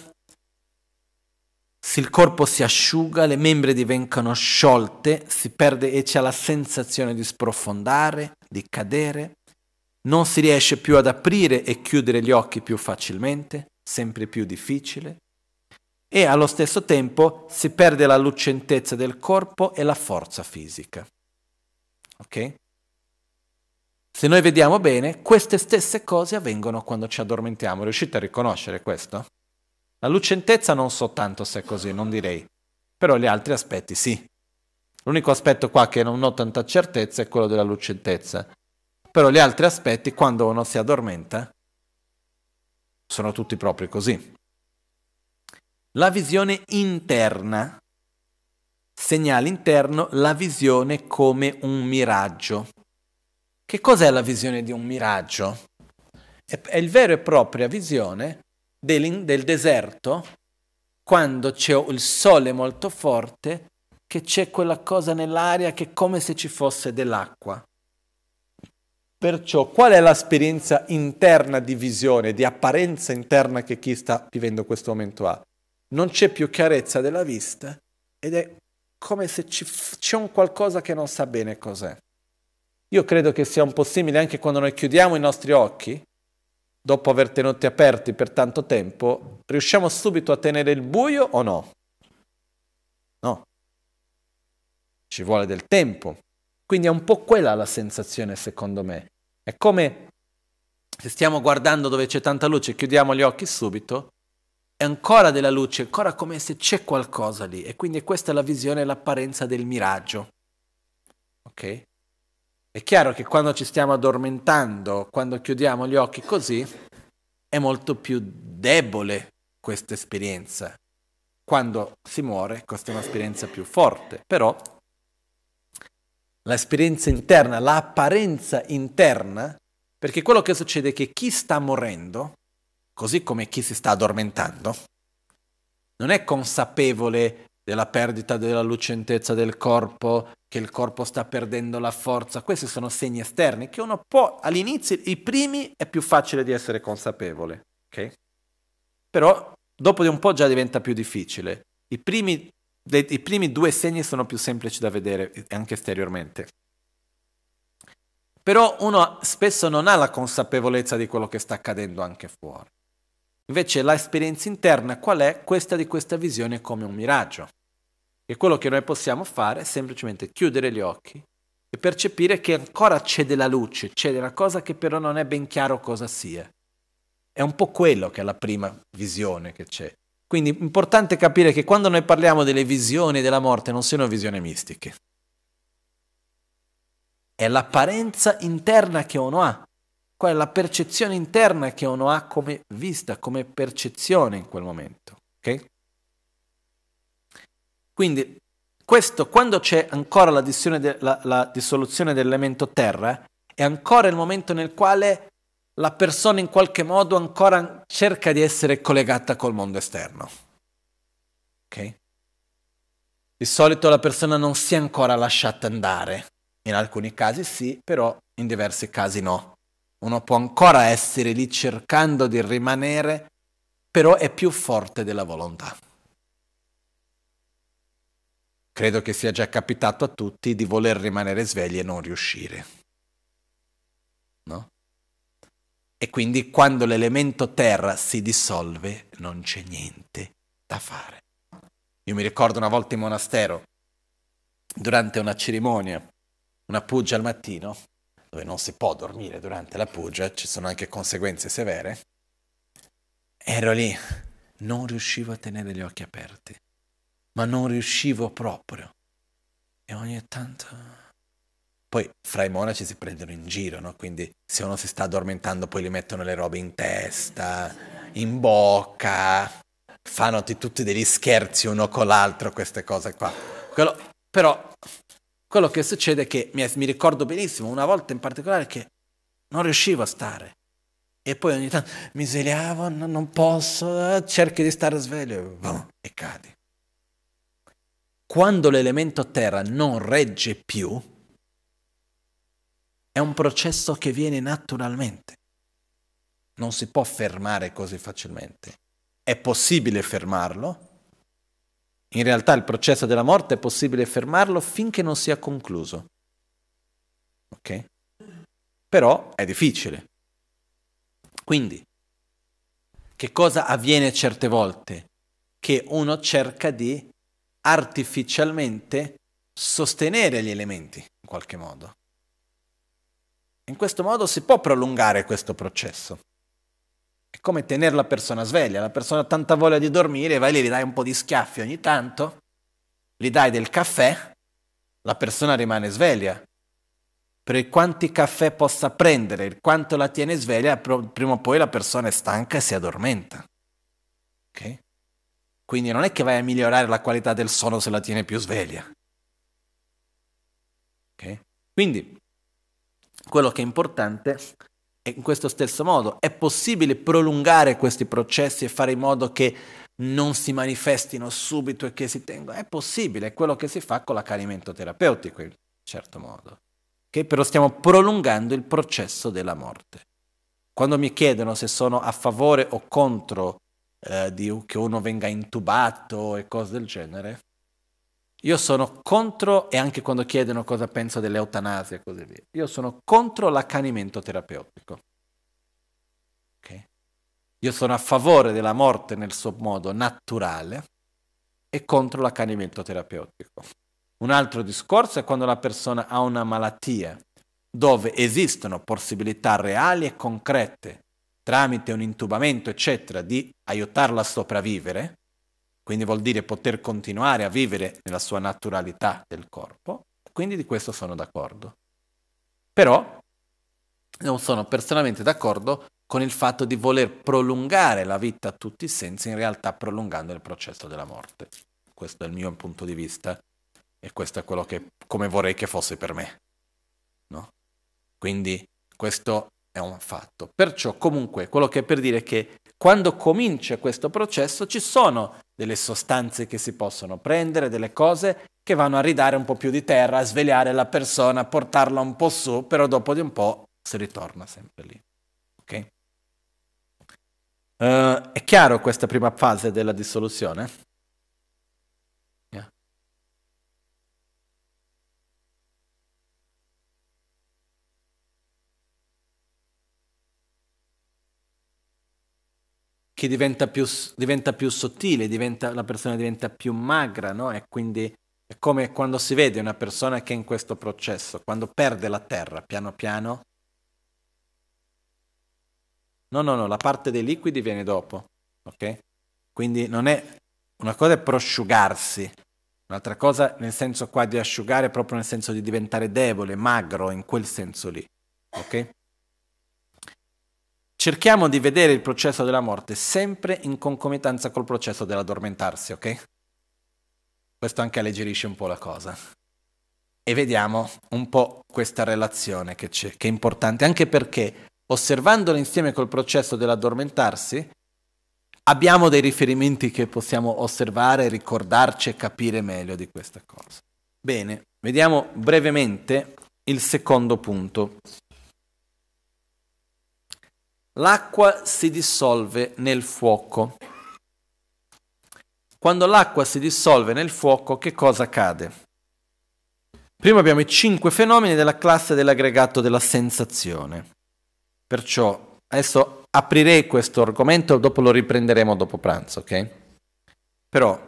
se il corpo si asciuga, le membre diventano sciolte, si perde e c'è la sensazione di sprofondare, di cadere. Non si riesce più ad aprire e chiudere gli occhi più facilmente, sempre più difficile. E allo stesso tempo si perde la lucentezza del corpo e la forza fisica. Ok? Se noi vediamo bene, queste stesse cose avvengono quando ci addormentiamo. Riuscite a riconoscere questo? La lucentezza non so tanto se è così, non direi, però gli altri aspetti sì. L'unico aspetto qua che non ho tanta certezza è quello della lucentezza, però gli altri aspetti, quando uno si addormenta, sono tutti proprio così. La visione interna segnala interno la visione come un miraggio. Che cos'è la visione di un miraggio? È, è il vero e propria visione del, del deserto, quando c'è il sole molto forte, che c'è quella cosa nell'aria che è come se ci fosse dell'acqua. Perciò qual è l'esperienza interna di visione, di apparenza interna che chi sta vivendo questo momento ha? Non c'è più chiarezza della vista ed è come se c'è un qualcosa che non sa bene cos'è. Io credo che sia un po' simile anche quando noi chiudiamo i nostri occhi dopo aver tenuti aperti per tanto tempo, riusciamo subito a tenere il buio o no? No. Ci vuole del tempo. Quindi è un po' quella la sensazione, secondo me. È come se stiamo guardando dove c'è tanta luce, chiudiamo gli occhi subito, è ancora della luce, ancora come se c'è qualcosa lì. E quindi questa è la visione, l'apparenza del miraggio. Ok? È chiaro che quando ci stiamo addormentando, quando chiudiamo gli occhi così, è molto più debole questa esperienza. Quando si muore, questa è un'esperienza più forte, però l'esperienza interna, l'apparenza interna, perché quello che succede è che chi sta morendo, così come chi si sta addormentando, non è consapevole della perdita della lucentezza del corpo, che il corpo sta perdendo la forza, questi sono segni esterni che uno può all'inizio, i primi è più facile di essere consapevole, ok? Però dopo di un po' già diventa più difficile. I primi, de, i primi due segni sono più semplici da vedere anche esteriormente. Però uno spesso non ha la consapevolezza di quello che sta accadendo anche fuori. Invece l'esperienza interna qual è? Questa di questa visione come un miraggio. E quello che noi possiamo fare è semplicemente chiudere gli occhi e percepire che ancora c'è della luce, c'è della cosa che però non è ben chiaro cosa sia. È un po' quello che è la prima visione che c'è. Quindi è importante capire che quando noi parliamo delle visioni della morte non sono visioni mistiche. È l'apparenza interna che uno ha, qual è la percezione interna che uno ha come vista, come percezione in quel momento. Okay? Quindi questo, quando c'è ancora la, de- la, la dissoluzione dell'elemento terra, è ancora il momento nel quale la persona in qualche modo ancora cerca di essere collegata col mondo esterno. Okay? Di solito la persona non si è ancora lasciata andare, in alcuni casi sì, però in diversi casi no. Uno può ancora essere lì cercando di rimanere, però è più forte della volontà. Credo che sia già capitato a tutti di voler rimanere svegli e non riuscire. No? E quindi quando l'elemento terra si dissolve non c'è niente da fare. Io mi ricordo una volta in monastero, durante una cerimonia, una pugia al mattino, dove non si può dormire durante la pugia, ci sono anche conseguenze severe, ero lì, non riuscivo a tenere gli occhi aperti ma non riuscivo proprio. E ogni tanto... Poi fra i monaci si prendono in giro, no? Quindi se uno si sta addormentando poi gli mettono le robe in testa, in bocca, fanno tutti degli scherzi uno con l'altro, queste cose qua. Quello, però quello che succede è che mi, mi ricordo benissimo una volta in particolare che non riuscivo a stare. E poi ogni tanto mi svegliavo, non posso, cerchi di stare sveglio e cadi. Quando l'elemento terra non regge più, è un processo che viene naturalmente. Non si può fermare così facilmente. È possibile fermarlo. In realtà il processo della morte è possibile fermarlo finché non sia concluso. Ok? Però è difficile. Quindi, che cosa avviene certe volte? Che uno cerca di artificialmente sostenere gli elementi in qualche modo. In questo modo si può prolungare questo processo. È come tenere la persona sveglia, la persona ha tanta voglia di dormire, vai lì, gli dai un po' di schiaffi ogni tanto, gli dai del caffè, la persona rimane sveglia. Per quanti caffè possa prendere, quanto la tiene sveglia, prima o poi la persona è stanca e si addormenta. Okay? Quindi non è che vai a migliorare la qualità del sonno se la tiene più sveglia. Okay? Quindi quello che è importante è in questo stesso modo, è possibile prolungare questi processi e fare in modo che non si manifestino subito e che si tengano. È possibile, è quello che si fa con l'accanimento terapeutico in certo modo. Okay? Però stiamo prolungando il processo della morte. Quando mi chiedono se sono a favore o contro eh, di, che uno venga intubato e cose del genere. Io sono contro, e anche quando chiedono cosa penso dell'eutanasia e così via, io sono contro l'accanimento terapeutico. Okay? Io sono a favore della morte nel suo modo naturale e contro l'accanimento terapeutico. Un altro discorso è quando la persona ha una malattia dove esistono possibilità reali e concrete tramite un intubamento, eccetera, di aiutarla a sopravvivere, quindi vuol dire poter continuare a vivere nella sua naturalità del corpo, quindi di questo sono d'accordo. Però non sono personalmente d'accordo con il fatto di voler prolungare la vita a tutti i sensi, in realtà prolungando il processo della morte. Questo è il mio punto di vista e questo è quello che come vorrei che fosse per me. No? Quindi questo è un fatto. Perciò comunque quello che è per dire è che quando comincia questo processo ci sono delle sostanze che si possono prendere, delle cose che vanno a ridare un po' più di terra, a svegliare la persona, a portarla un po' su, però dopo di un po' si ritorna sempre lì. Ok? Uh, è chiaro questa prima fase della dissoluzione? che diventa più, diventa più sottile, diventa, la persona diventa più magra, no? E quindi è come quando si vede una persona che è in questo processo, quando perde la terra piano piano. No, no, no, la parte dei liquidi viene dopo, ok? Quindi non è... Una cosa è prosciugarsi, Un'altra cosa nel senso qua di asciugare, proprio nel senso di diventare debole, magro, in quel senso lì. Ok? Cerchiamo di vedere il processo della morte sempre in concomitanza col processo dell'addormentarsi, ok? Questo anche alleggerisce un po' la cosa. E vediamo un po' questa relazione che, che è importante, anche perché osservandola insieme col processo dell'addormentarsi, abbiamo dei riferimenti che possiamo osservare, ricordarci e capire meglio di questa cosa. Bene, vediamo brevemente il secondo punto l'acqua si dissolve nel fuoco. Quando l'acqua si dissolve nel fuoco, che cosa accade? Prima abbiamo i cinque fenomeni della classe dell'aggregato della sensazione. Perciò adesso aprirei questo argomento, dopo lo riprenderemo dopo pranzo, ok? Però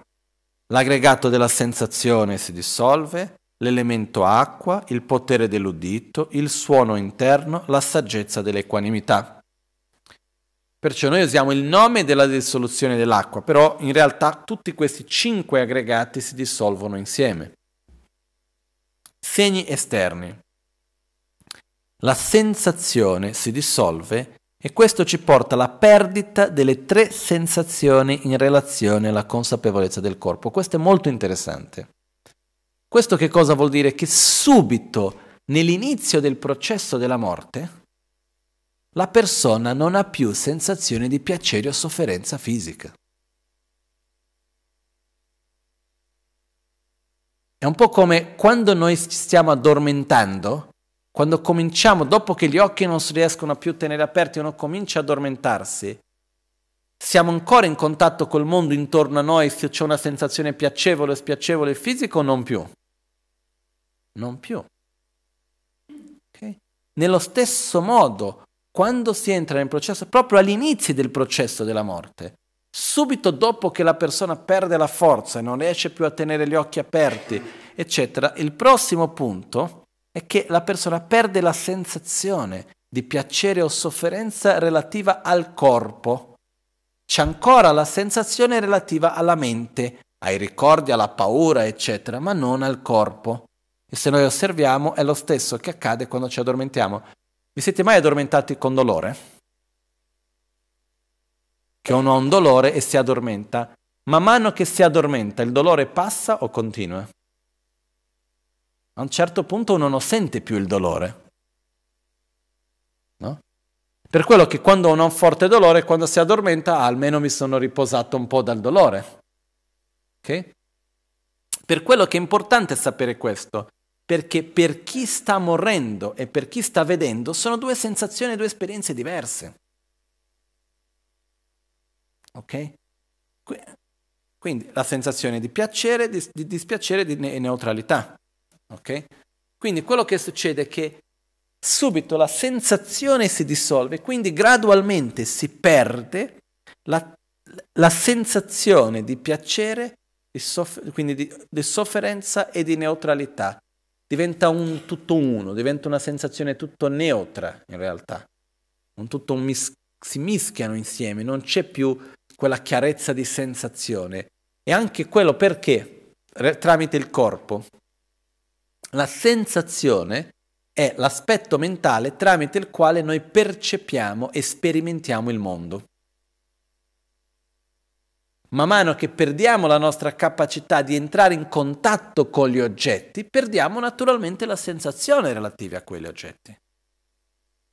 l'aggregato della sensazione si dissolve, l'elemento acqua, il potere dell'udito, il suono interno, la saggezza dell'equanimità. Perciò noi usiamo il nome della dissoluzione dell'acqua, però in realtà tutti questi cinque aggregati si dissolvono insieme. Segni esterni. La sensazione si dissolve e questo ci porta alla perdita delle tre sensazioni in relazione alla consapevolezza del corpo. Questo è molto interessante. Questo che cosa vuol dire? Che subito nell'inizio del processo della morte, la persona non ha più sensazione di piacere o sofferenza fisica. È un po' come quando noi ci stiamo addormentando, quando cominciamo, dopo che gli occhi non si riescono più a tenere aperti, uno comincia ad addormentarsi, siamo ancora in contatto col mondo intorno a noi, se c'è una sensazione piacevole o spiacevole fisica o non più? Non più. Okay? Nello stesso modo, quando si entra nel processo, proprio all'inizio del processo della morte, subito dopo che la persona perde la forza e non riesce più a tenere gli occhi aperti, eccetera, il prossimo punto è che la persona perde la sensazione di piacere o sofferenza relativa al corpo. C'è ancora la sensazione relativa alla mente, ai ricordi, alla paura, eccetera, ma non al corpo. E se noi osserviamo è lo stesso che accade quando ci addormentiamo. Vi siete mai addormentati con dolore? Che uno ha un dolore e si addormenta. Man mano che si addormenta, il dolore passa o continua? A un certo punto uno non sente più il dolore. No? Per quello che quando uno ha un forte dolore, quando si addormenta, ah, almeno mi sono riposato un po' dal dolore. Okay? Per quello che è importante sapere questo, perché per chi sta morendo e per chi sta vedendo sono due sensazioni, due esperienze diverse. Ok? Quindi la sensazione di piacere, di, di dispiacere e di ne- neutralità. Ok? Quindi quello che succede è che subito la sensazione si dissolve, quindi gradualmente si perde la, la sensazione di piacere, di soff- quindi di, di sofferenza e di neutralità diventa un tutto uno, diventa una sensazione tutto neutra in realtà, un tutto un mis- si mischiano insieme, non c'è più quella chiarezza di sensazione. E anche quello perché re- tramite il corpo. La sensazione è l'aspetto mentale tramite il quale noi percepiamo e sperimentiamo il mondo. Man mano che perdiamo la nostra capacità di entrare in contatto con gli oggetti, perdiamo naturalmente la sensazione relativa a quegli oggetti.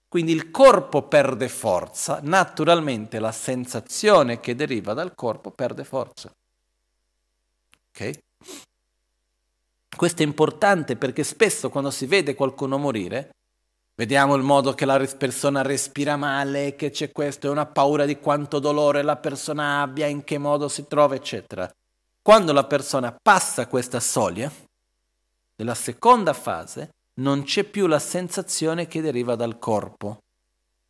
Quindi il corpo perde forza, naturalmente la sensazione che deriva dal corpo perde forza. Okay? Questo è importante perché spesso quando si vede qualcuno morire, Vediamo il modo che la persona respira male, che c'è questo, è una paura di quanto dolore la persona abbia, in che modo si trova, eccetera. Quando la persona passa questa soglia, nella seconda fase, non c'è più la sensazione che deriva dal corpo.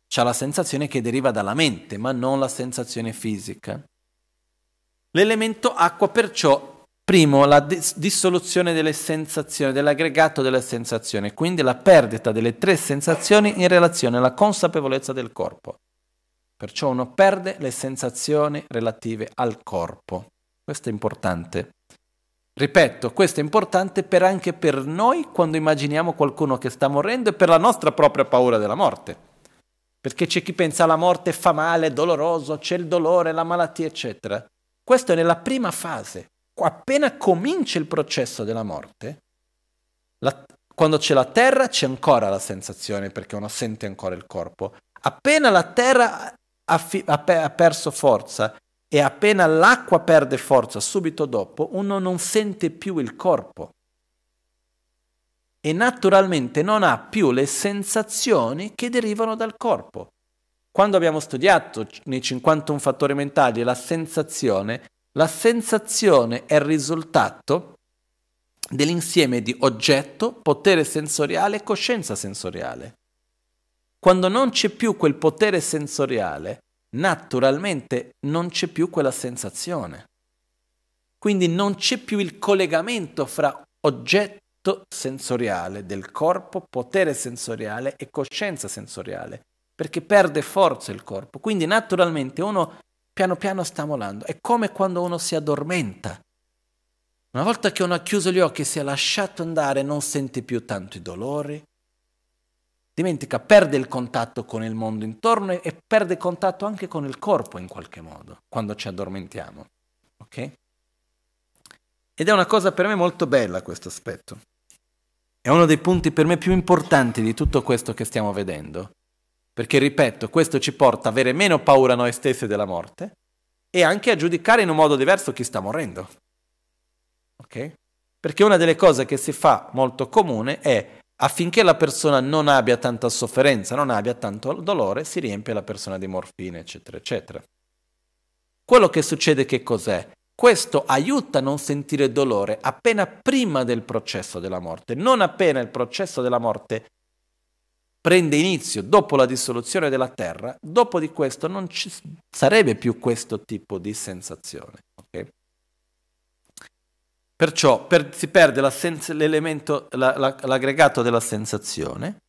C'è la sensazione che deriva dalla mente, ma non la sensazione fisica. L'elemento acqua perciò Primo, la dis- dissoluzione delle sensazioni, dell'aggregato delle sensazioni, quindi la perdita delle tre sensazioni in relazione alla consapevolezza del corpo. Perciò uno perde le sensazioni relative al corpo. Questo è importante. Ripeto, questo è importante per anche per noi quando immaginiamo qualcuno che sta morendo e per la nostra propria paura della morte. Perché c'è chi pensa alla morte fa male, è doloroso, c'è il dolore, la malattia, eccetera. Questo è nella prima fase appena comincia il processo della morte, la, quando c'è la terra c'è ancora la sensazione perché uno sente ancora il corpo. Appena la terra ha, fi- ha, pe- ha, perso forza e appena l'acqua perde forza subito dopo, uno non sente più il corpo e naturalmente non ha più le sensazioni che derivano dal corpo. Quando abbiamo studiato nei 51 fattori mentali la sensazione, la sensazione è il risultato dell'insieme di oggetto, potere sensoriale e coscienza sensoriale. Quando non c'è più quel potere sensoriale, naturalmente non c'è più quella sensazione. Quindi non c'è più il collegamento fra oggetto sensoriale del corpo, potere sensoriale e coscienza sensoriale, perché perde forza il corpo. Quindi naturalmente uno piano piano sta molando. È come quando uno si addormenta. Una volta che uno ha chiuso gli occhi e si è lasciato andare, non sente più tanto i dolori, dimentica, perde il contatto con il mondo intorno e perde contatto anche con il corpo in qualche modo, quando ci addormentiamo. Ok? Ed è una cosa per me molto bella questo aspetto. È uno dei punti per me più importanti di tutto questo che stiamo vedendo, perché, ripeto, questo ci porta a avere meno paura noi stessi della morte e anche a giudicare in un modo diverso chi sta morendo. Ok? Perché una delle cose che si fa molto comune è affinché la persona non abbia tanta sofferenza, non abbia tanto dolore, si riempie la persona di morfine, eccetera, eccetera. Quello che succede che cos'è? Questo aiuta a non sentire dolore appena prima del processo della morte. Non appena il processo della morte prende inizio dopo la dissoluzione della Terra, dopo di questo non ci sarebbe più questo tipo di sensazione. Okay? Perciò per, si perde la sens- la, la, l'aggregato della sensazione,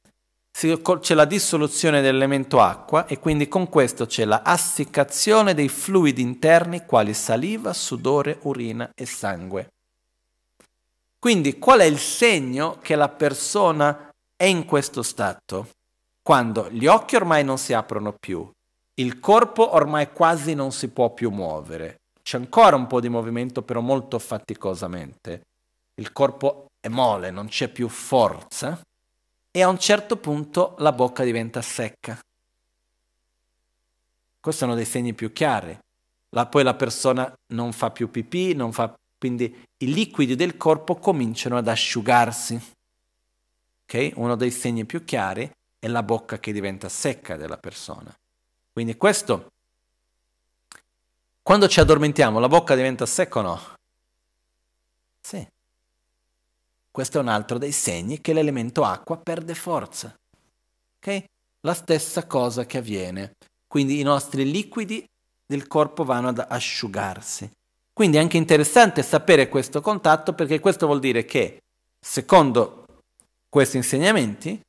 si, c'è la dissoluzione dell'elemento acqua e quindi con questo c'è la assicazione dei fluidi interni quali saliva, sudore, urina e sangue. Quindi qual è il segno che la persona è in questo stato quando gli occhi ormai non si aprono più, il corpo ormai quasi non si può più muovere, c'è ancora un po' di movimento però molto faticosamente, il corpo è mole, non c'è più forza e a un certo punto la bocca diventa secca. Questi sono dei segni più chiari. La, poi la persona non fa più pipì, non fa, quindi i liquidi del corpo cominciano ad asciugarsi. Okay? Uno dei segni più chiari è la bocca che diventa secca della persona. Quindi questo, quando ci addormentiamo, la bocca diventa secca o no? Sì. Questo è un altro dei segni che l'elemento acqua perde forza. Okay? La stessa cosa che avviene. Quindi i nostri liquidi del corpo vanno ad asciugarsi. Quindi è anche interessante sapere questo contatto perché questo vuol dire che, secondo questi insegnamenti,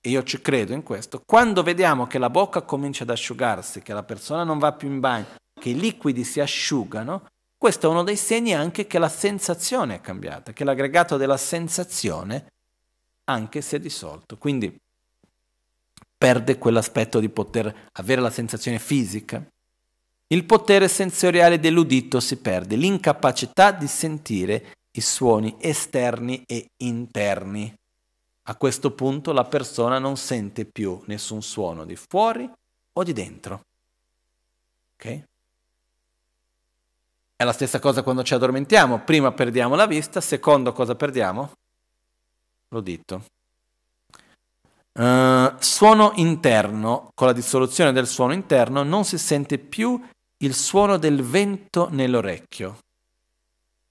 e io ci credo in questo, quando vediamo che la bocca comincia ad asciugarsi, che la persona non va più in bagno, che i liquidi si asciugano, questo è uno dei segni anche che la sensazione è cambiata, che l'aggregato della sensazione anche si è dissolto. Quindi perde quell'aspetto di poter avere la sensazione fisica. Il potere sensoriale dell'udito si perde, l'incapacità di sentire i suoni esterni e interni. A questo punto la persona non sente più nessun suono di fuori o di dentro. Ok? È la stessa cosa quando ci addormentiamo. Prima perdiamo la vista, secondo cosa perdiamo? L'udito. Uh, eh, suono interno, con la dissoluzione del suono interno non si sente più il suono del vento nell'orecchio.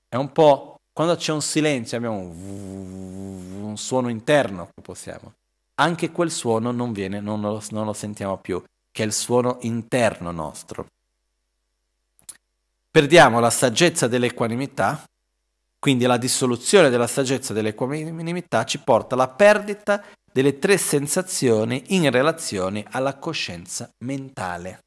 È un po' Quando c'è un silenzio abbiamo un, suono interno possiamo. Anche quel suono non viene, non lo, non lo sentiamo più, che è il suono interno nostro. Perdiamo la saggezza dell'equanimità, quindi la dissoluzione della saggezza dell'equanimità ci porta alla perdita delle tre sensazioni in relazione alla coscienza mentale.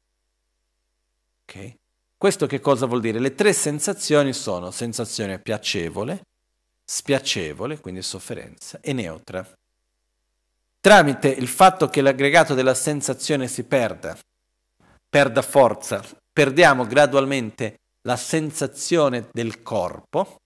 Okay? Questo che cosa vuol dire? Le tre sensazioni sono sensazione piacevole, spiacevole, quindi sofferenza, e neutra. Tramite il fatto che l'aggregato della sensazione si perda, perda forza, perdiamo gradualmente la sensazione del corpo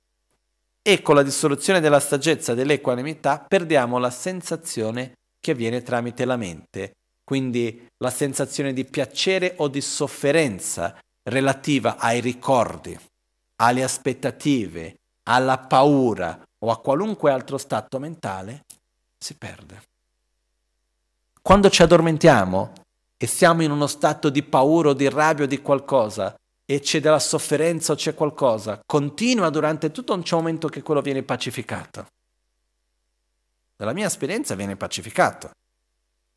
e con la dissoluzione della saggezza dell'equanimità perdiamo la sensazione che avviene tramite la mente, quindi la sensazione di piacere o di sofferenza relativa ai ricordi, alle aspettative, alla paura o a qualunque altro stato mentale si perde. Quando ci addormentiamo e siamo in uno stato di paura o di rabbia o di qualcosa e c'è della sofferenza o c'è qualcosa, continua durante tutto un momento che quello viene pacificato. Dalla mia esperienza viene pacificato.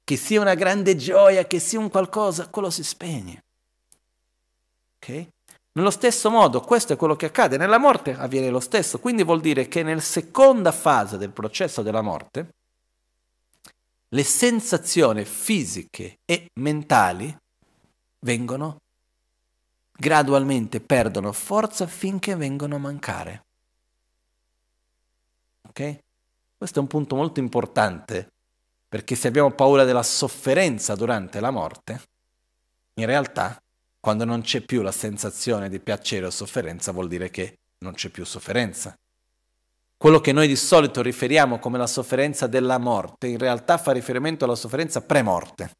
Che sia una grande gioia, che sia un qualcosa, quello si spegne. Okay? Nello stesso modo, questo è quello che accade, nella morte avviene lo stesso, quindi vuol dire che nella seconda fase del processo della morte, le sensazioni fisiche e mentali vengono gradualmente perdono forza finché vengono a mancare. Ok? Questo è un punto molto importante, perché se abbiamo paura della sofferenza durante la morte, in realtà quando non c'è più la sensazione di piacere o sofferenza vuol dire che non c'è più sofferenza. Quello che noi di solito riferiamo come la sofferenza della morte, in realtà fa riferimento alla sofferenza premorte.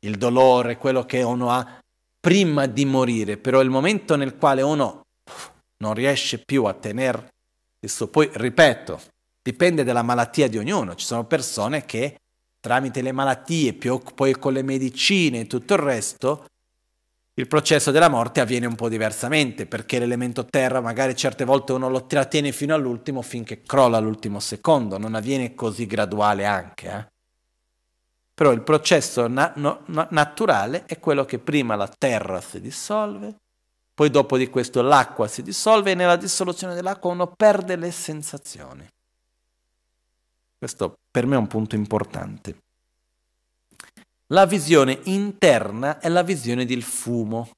Il dolore, quello che uno ha prima di morire, però il momento nel quale uno non riesce più a tenere questo, poi ripeto, dipende dalla malattia di ognuno, ci sono persone che tramite le malattie, più poi con le medicine e tutto il resto, il processo della morte avviene un po' diversamente perché l'elemento terra magari certe volte uno lo trattiene fino all'ultimo finché crolla all'ultimo secondo, non avviene così graduale anche. Eh? Però il processo na- no- naturale è quello che prima la terra si dissolve, poi dopo di questo l'acqua si dissolve e nella dissoluzione dell'acqua uno perde le sensazioni. Questo per me è un punto importante. La visione interna è la visione del fumo.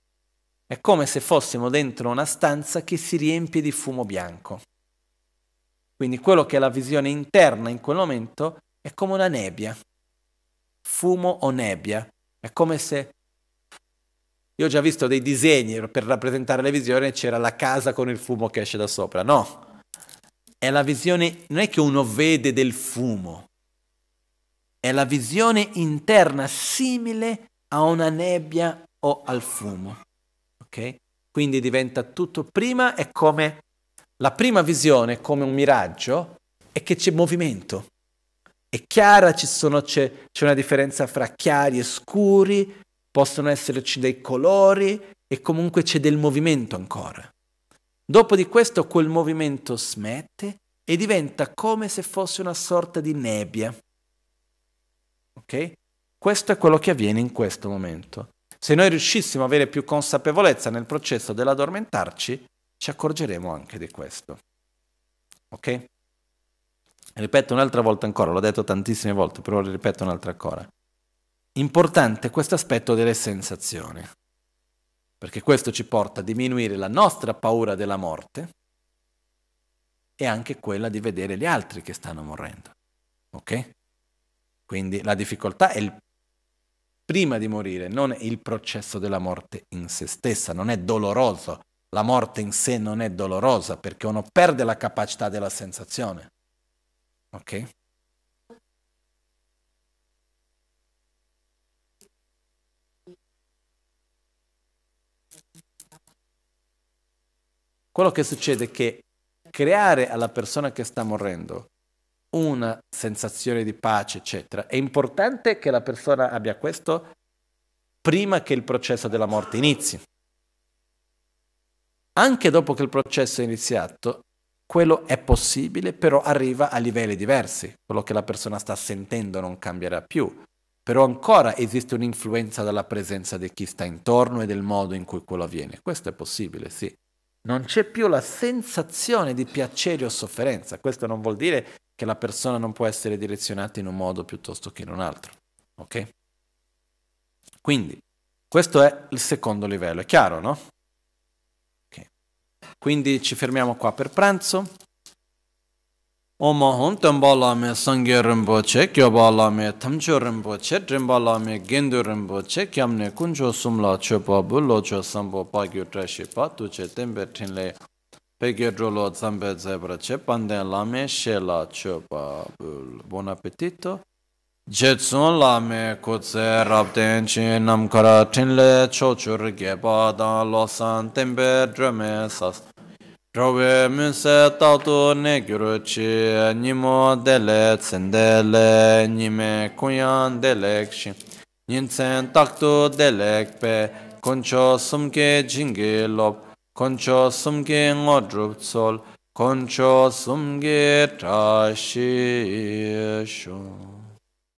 È come se fossimo dentro una stanza che si riempie di fumo bianco. Quindi quello che è la visione interna in quel momento è come una nebbia. Fumo o nebbia. È come se... Io ho già visto dei disegni per rappresentare le visioni e c'era la casa con il fumo che esce da sopra. No, è la visione, non è che uno vede del fumo, è la visione interna simile a una nebbia o al fumo. Okay? Quindi diventa tutto prima è come la prima visione, come un miraggio, è che c'è movimento. È chiara, sono, c'è, c'è una differenza fra chiari e scuri, possono esserci dei colori e comunque c'è del movimento ancora. Dopo di questo quel movimento smette e diventa come se fosse una sorta di nebbia. Okay? Questo è quello che avviene in questo momento. Se noi riuscissimo a avere più consapevolezza nel processo dell'addormentarci, ci accorgeremo anche di questo. Ok? Ripeto un'altra volta ancora, l'ho detto tantissime volte, però lo ripeto un'altra ancora. Importante questo aspetto delle sensazioni, perché questo ci porta a diminuire la nostra paura della morte e anche quella di vedere gli altri che stanno morendo. Ok? Quindi la difficoltà è il prima di morire, non il processo della morte in se stessa, non è doloroso. La morte in sé non è dolorosa perché uno perde la capacità della sensazione. Ok? Quello che succede è che creare alla persona che sta morendo una sensazione di pace, eccetera. È importante che la persona abbia questo prima che il processo della morte inizi. Anche dopo che il processo è iniziato, quello è possibile, però arriva a livelli diversi. Quello che la persona sta sentendo non cambierà più, però ancora esiste un'influenza dalla presenza di chi sta intorno e del modo in cui quello avviene. Questo è possibile, sì non c'è più la sensazione di piacere o sofferenza. Questo non vuol dire che la persona non può essere direzionata in un modo piuttosto che in un altro. Ok? Quindi, questo è il secondo livello, è chiaro, no? Okay. Quindi ci fermiamo qua per pranzo. OM AHUM TEMPA LAME SANGYE RINPOCHE, KYOBA LAME TAMCHO RINPOCHE, TREMPA LAME GENDU RINPOCHE, KYAMNE KUNCHO SUMLA CHO PABU, LOCHO SAMBO PAGYO TRASHI PA, TUCHE TEMPE TINLE, PEGEDU LO ZAMBE ZEBRA CHE, PANDEN LAME SHELA CHO PABU, BUNA PETITO. Jetson LAME KUZE RAVDEN CHI NAMKARA TINLE, chochur RGE BA DA LO SAN TEMPE DRAMESAS. Rāwē mīsē tātū nē gyūrū